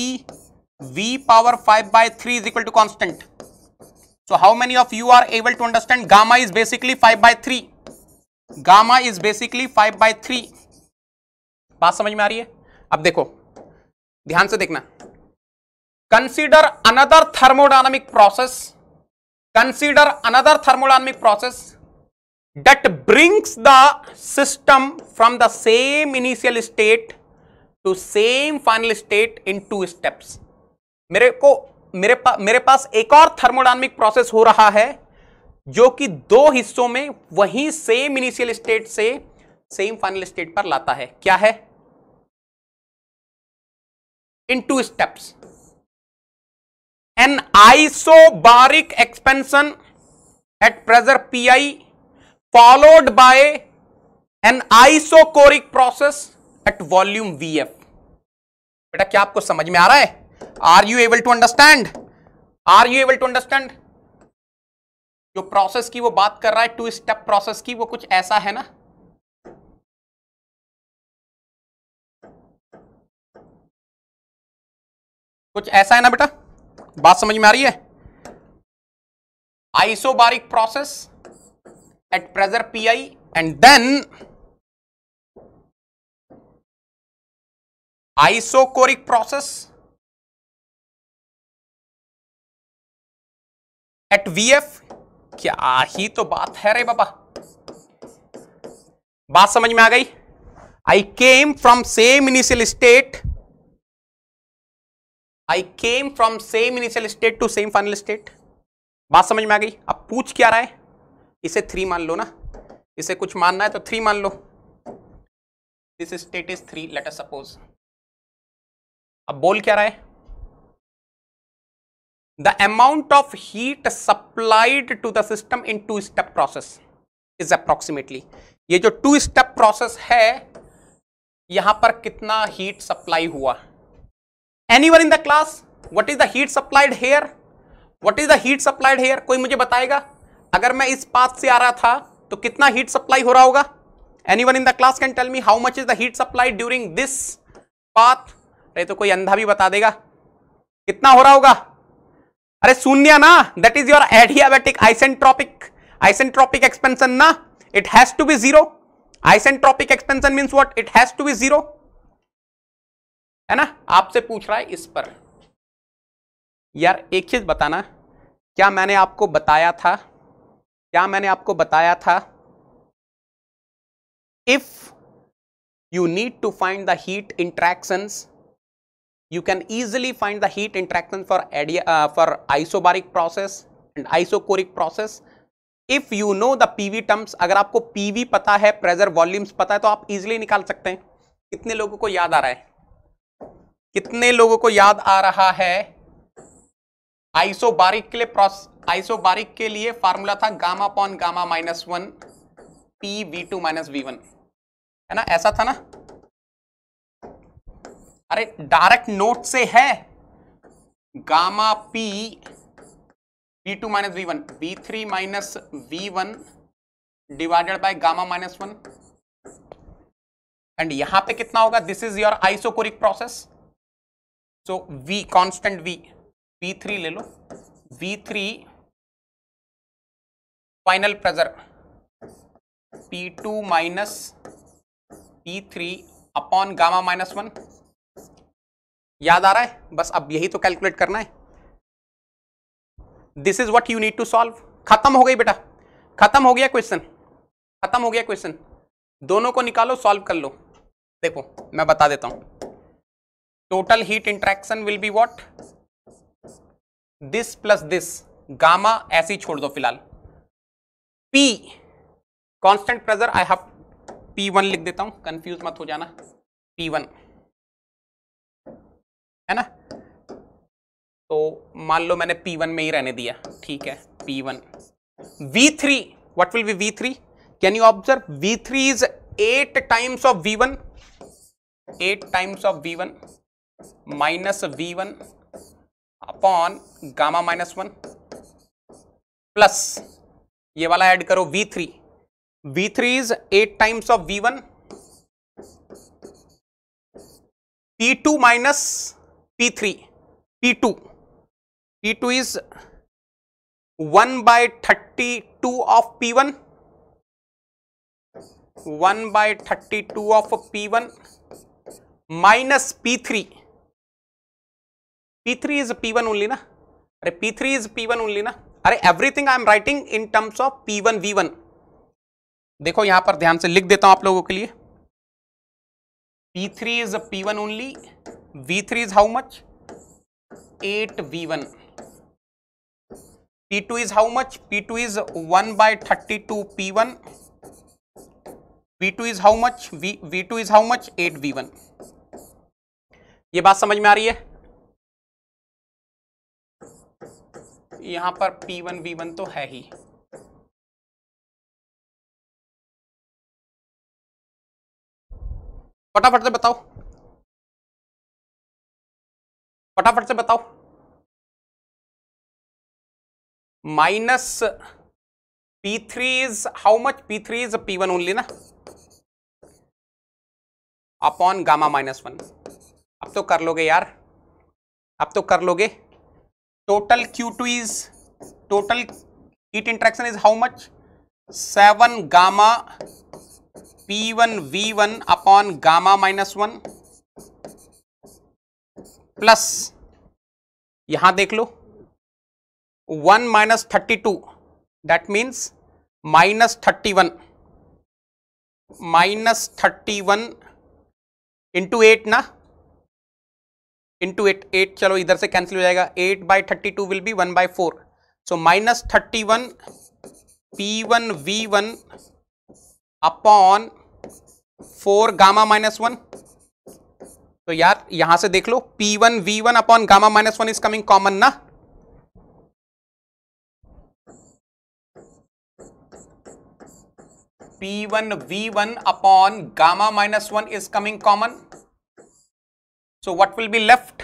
V power five by three is equal to constant so how many of you are able to understand gamma is basically 5 by 3 gamma is basically 5 by 3 बात समझ में आ रही है अब देखो ध्यान से देखना consider another thermodynamic process consider another thermodynamic process that brings the system from the same initial state to same final state in two steps मेरे को मेरे पा, मेरे पास एक और थर्मोडायनेमिक प्रोसेस हो रहा है जो कि दो हिस्सों में वही सेम इनिशियल स्टेट से सेम फाइनल स्टेट पर लाता है क्या है in two steps an isobaric expansion at pressure pi followed by an isochoric process at volume vf बेटा क्या आपको समझ में आ रहा है are you able to understand are you able to understand जो प्रोसेस की वो बात कर रहा है टू स्टेप प्रोसेस की वो कुछ ऐसा है ना कुछ ऐसा है ना बेटा बात समझ में आ रही है isobaric process at P PI and then isochoric process at VF क्या ही तो बात है रे बाबा बात समझ में आ गई I came from same initial state I came from same initial state to same final state बात समझ में आ गई अब पूछ क्या रहा है इसे थ्री मान लो ना इसे कुछ मानना है तो थ्री मान लो this state is three let us suppose अब बोल क्या रहा है the amount of heat supplied to the system in two step process is approximately ये जो टू स्टेप प्रोसेस है यहां पर कितना हीट सप्लाई हुआ anyone in the class what is the heat supplied here what is the heat supplied here कोई मुझे बताएगा अगर मैं इस पाथ से आ रहा था तो कितना हीट सप्लाई हो रहा होगा anyone in the class can tell me how much is the heat supply during this path अरे तो कोई अंधा भी बता देगा कितना हो रहा होगा अरे शून्य ना that is your adiabatic isentropic isentropic expansion ना it has to be zero isentropic expansion means what it has to be zero है ना आपसे पूछ रहा है इस पर यार एक चीज बताना क्या मैंने आपको बताया था क्या मैंने आपको बताया था if you need to find the heat interaction you can easily find the heat interaction for adia for isobaric process and isochoric process if you know the P V terms अगर आपको पी वी पता है pleasure volumes पता है तो आप easily निकाल सकते हैं कितने लोगों को याद आ रहा है कितने लोगों को याद आ रहा है आइसोबारिक के लिए प्रोस आइसोबारिक के लिए फार्मूला था gamma upon gamma minus one P V two minus V one है ना ऐसा था ना अरे डायरेक्ट नोट से है gamma P V two minus V one V three minus V one divided by gamma minus one and यहां पे कितना होगा this is your isochoric process so V constant V V three ले लो V three final pressure P two minus P three upon gamma minus one याद आ रहा है बस अब यही तो कैलकुलेट करना है this is what you need to solve खत्म हो गई बेटा खत्म हो गया क्वेश्चन खत्म हो गया क्वेश्चन दोनों को निकालो सॉल्व कर लो देखो मैं बता देता हूं total heat interaction will be what this plus this gamma ऐसी छोड़ दो फिलहाल P constant pressure I have P one लिख देता हूं कंफ्यूज मत हो जाना पी वन है ना तो मान लो मैंने पी वन में ही रहने दिया ठीक है P one V three what will be V three can you observe V three is eight times of V one eight times of V one minus V one upon gamma minus one plus ये वाला add करो V three V three is eight times of V one P two minus P three P two P two is one by thirty two of P one one by thirty two of P one minus P three P three is P one only ना अरे P three is P one only ना अरे everything I am writing in terms of P one V one देखो यहां पर ध्यान से लिख देता हूं आप लोगों के लिए P three is P one only V three is how much eight V one P two is how much P two is one by thirty two P one V two is how much V V two is how much eight V one ये बात समझ में आ रही है यहां पर P one one तो है ही फटाफट से बताओ फटाफट से बताओ minus P three is how much P three is P one only ना अपॉन गामा माइनस वन अब तो कर लोगे यार अब तो कर लोगे total Q two is total heat interaction is how much seven gamma P one V one upon gamma minus one plus यहां देख लो one minus thirty two that means minus thirty one minus thirty one into eight ना into eight eight चलो इधर से cancel हो जाएगा eight by thirty two will be one by four so minus thirty one P one V one upon four gamma minus one तो यार यहां से देख लो P one V one upon gamma minus one is coming common ना P one V one upon gamma minus one is coming common So, what will be left?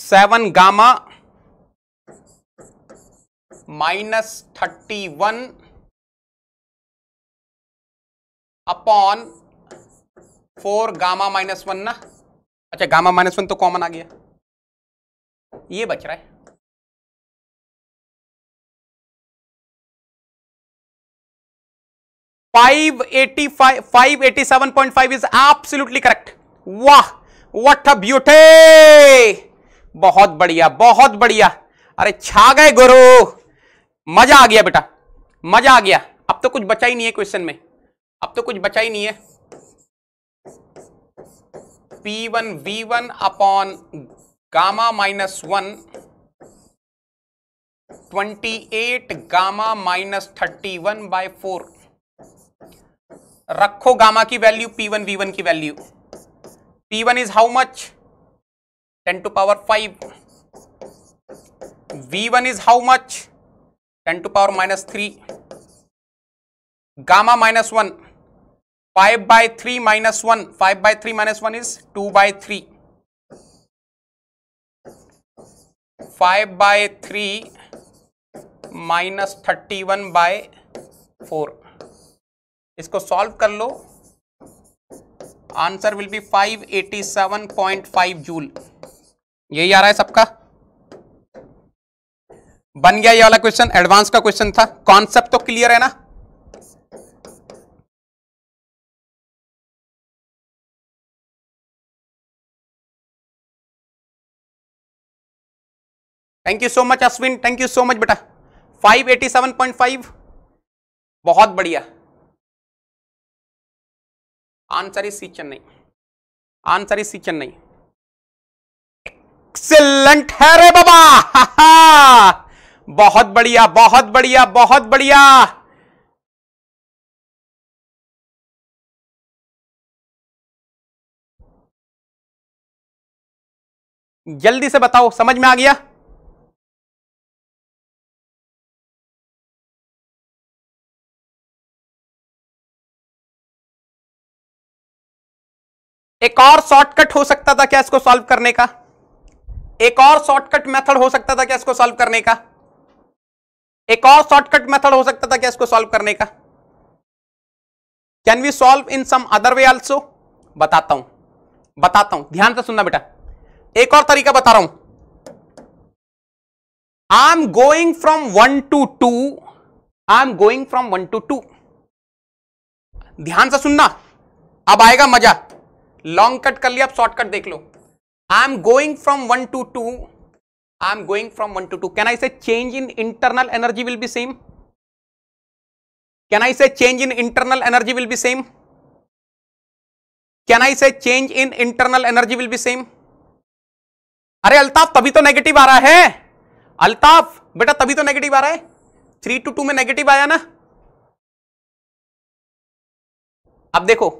7 gamma minus 31 upon 4 gamma minus 1 na acha gamma minus 1 to common aa gaya ye bach raha hai five eighty five five eighty seven point five is absolutely correct वाह what beauty बहुत बढ़िया बहुत बढ़िया अरे छा गए गुरु मजा आ गया बेटा मजा आ गया अब तो कुछ बचा ही नहीं है क्वेश्चन में अब तो कुछ बचा ही नहीं है P1 one V one upon gamma minus one twenty eight gamma minus thirty one by four रखो गामा की वैल्यू P1 वन वन की value P one is how much ten to power five V one is how much ten to power minus three gamma minus one five by three minus one five by three minus one is two by three five by three minus thirty one by four इसको solve कर लो answer will be 587.5 joule यही आ रहा है सबका बन गया ये वाला क्वेश्चन एडवांस का क्वेश्चन था कॉन्सेप्ट तो क्लियर है ना thank you so much Ashwin thank you so much बेटा 587.5 बहुत बढ़िया answer is C Chennai answer is C Chennai excellent है रे बाबा बहुत बढ़िया बहुत बढ़िया बहुत बढ़िया जल्दी से बताओ समझ में आ गया एक और शॉर्टकट हो सकता था क्या इसको सॉल्व करने का एक और शॉर्टकट मेथड हो सकता था क्या इसको सॉल्व करने का एक और शॉर्टकट मेथड हो सकता था क्या इसको सॉल्व करने का can we solve in some other way also बताता हूं बताता हूं ध्यान से सुनना बेटा एक और तरीका बता रहा हूं I am going from one to two I am going from one to two ध्यान से सुनना अब आएगा मजा लॉन्ग कट कर लिया आप शॉर्टकट देख लो I am going from one to two I am going from one to two can I say change in internal energy will be same can I say change in internal energy will be same can I say change in internal energy will be same अरे अल्ताफ तभी तो negative आ रहा है अल्ताफ बेटा तभी तो negative आ रहा है थ्री टू टू में नेगेटिव आया ना अब देखो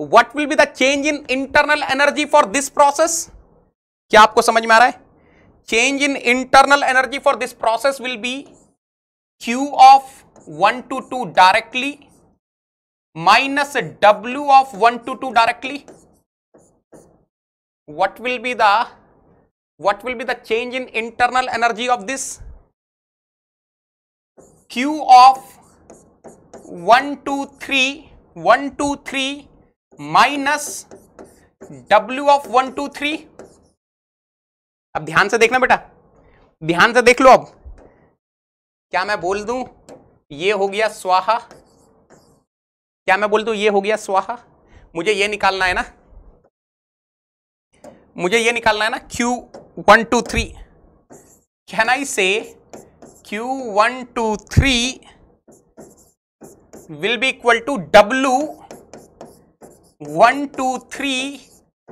what will be the change in internal energy for this process क्या आपको समझ में आ रहा है change in internal energy for this process will be Q of one to two directly minus W of one to two directly what will be the what will be the change in internal energy of this? Q of 1 2 3 1 2 3 minus W of one two three अब ध्यान से देखना बेटा ध्यान से देख लो अब क्या मैं बोल दूं ये हो गया स्वाहा क्या मैं बोल दूं ये हो गया स्वाहा मुझे ये निकालना है ना मुझे ये निकालना है ना Q one two three can I say Q one two three will be equal to W one two three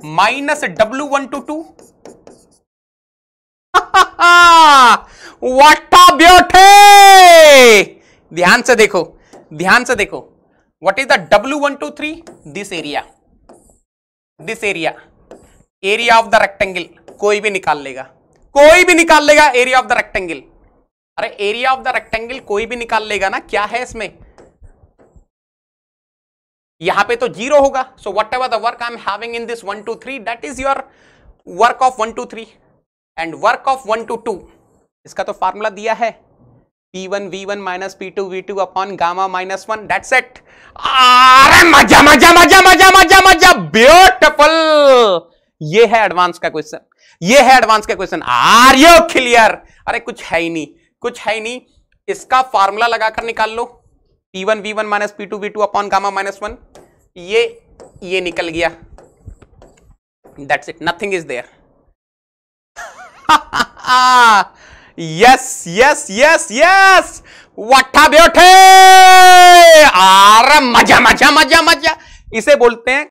minus W one to two what beauty ध्यान से देखो ध्यान से देखो what is the W one two three this area this area area of the rectangle कोई भी निकाल लेगा कोई भी निकाल लेगा एरिया ऑफ द रेक्टेंगल अरे एरिया ऑफ द रेक्टेंगल कोई भी निकाल लेगा ना क्या है इसमें यहां पे तो जीरो होगा so whatever the work I am having in this one two three that is your work of one two three and work of one to two इसका तो फार्मूला दिया है P one V one minus P two V two upon gamma minus one that's it अरे मजा मजा मजा मजा मजा मजा ब्यूटिफुल ये है एडवांस का क्वेश्चन ये है एडवांस का क्वेश्चन आर यू क्लियर अरे कुछ है ही नहीं कुछ है ही नहीं इसका फार्मूला लगाकर निकाल लो P one V one minus P two V two upon gamma minus one ये ये निकल गया that's it nothing is there yes yes yes yes वट्ठा बेठे आर मजा मजा मजा मजा इसे बोलते हैं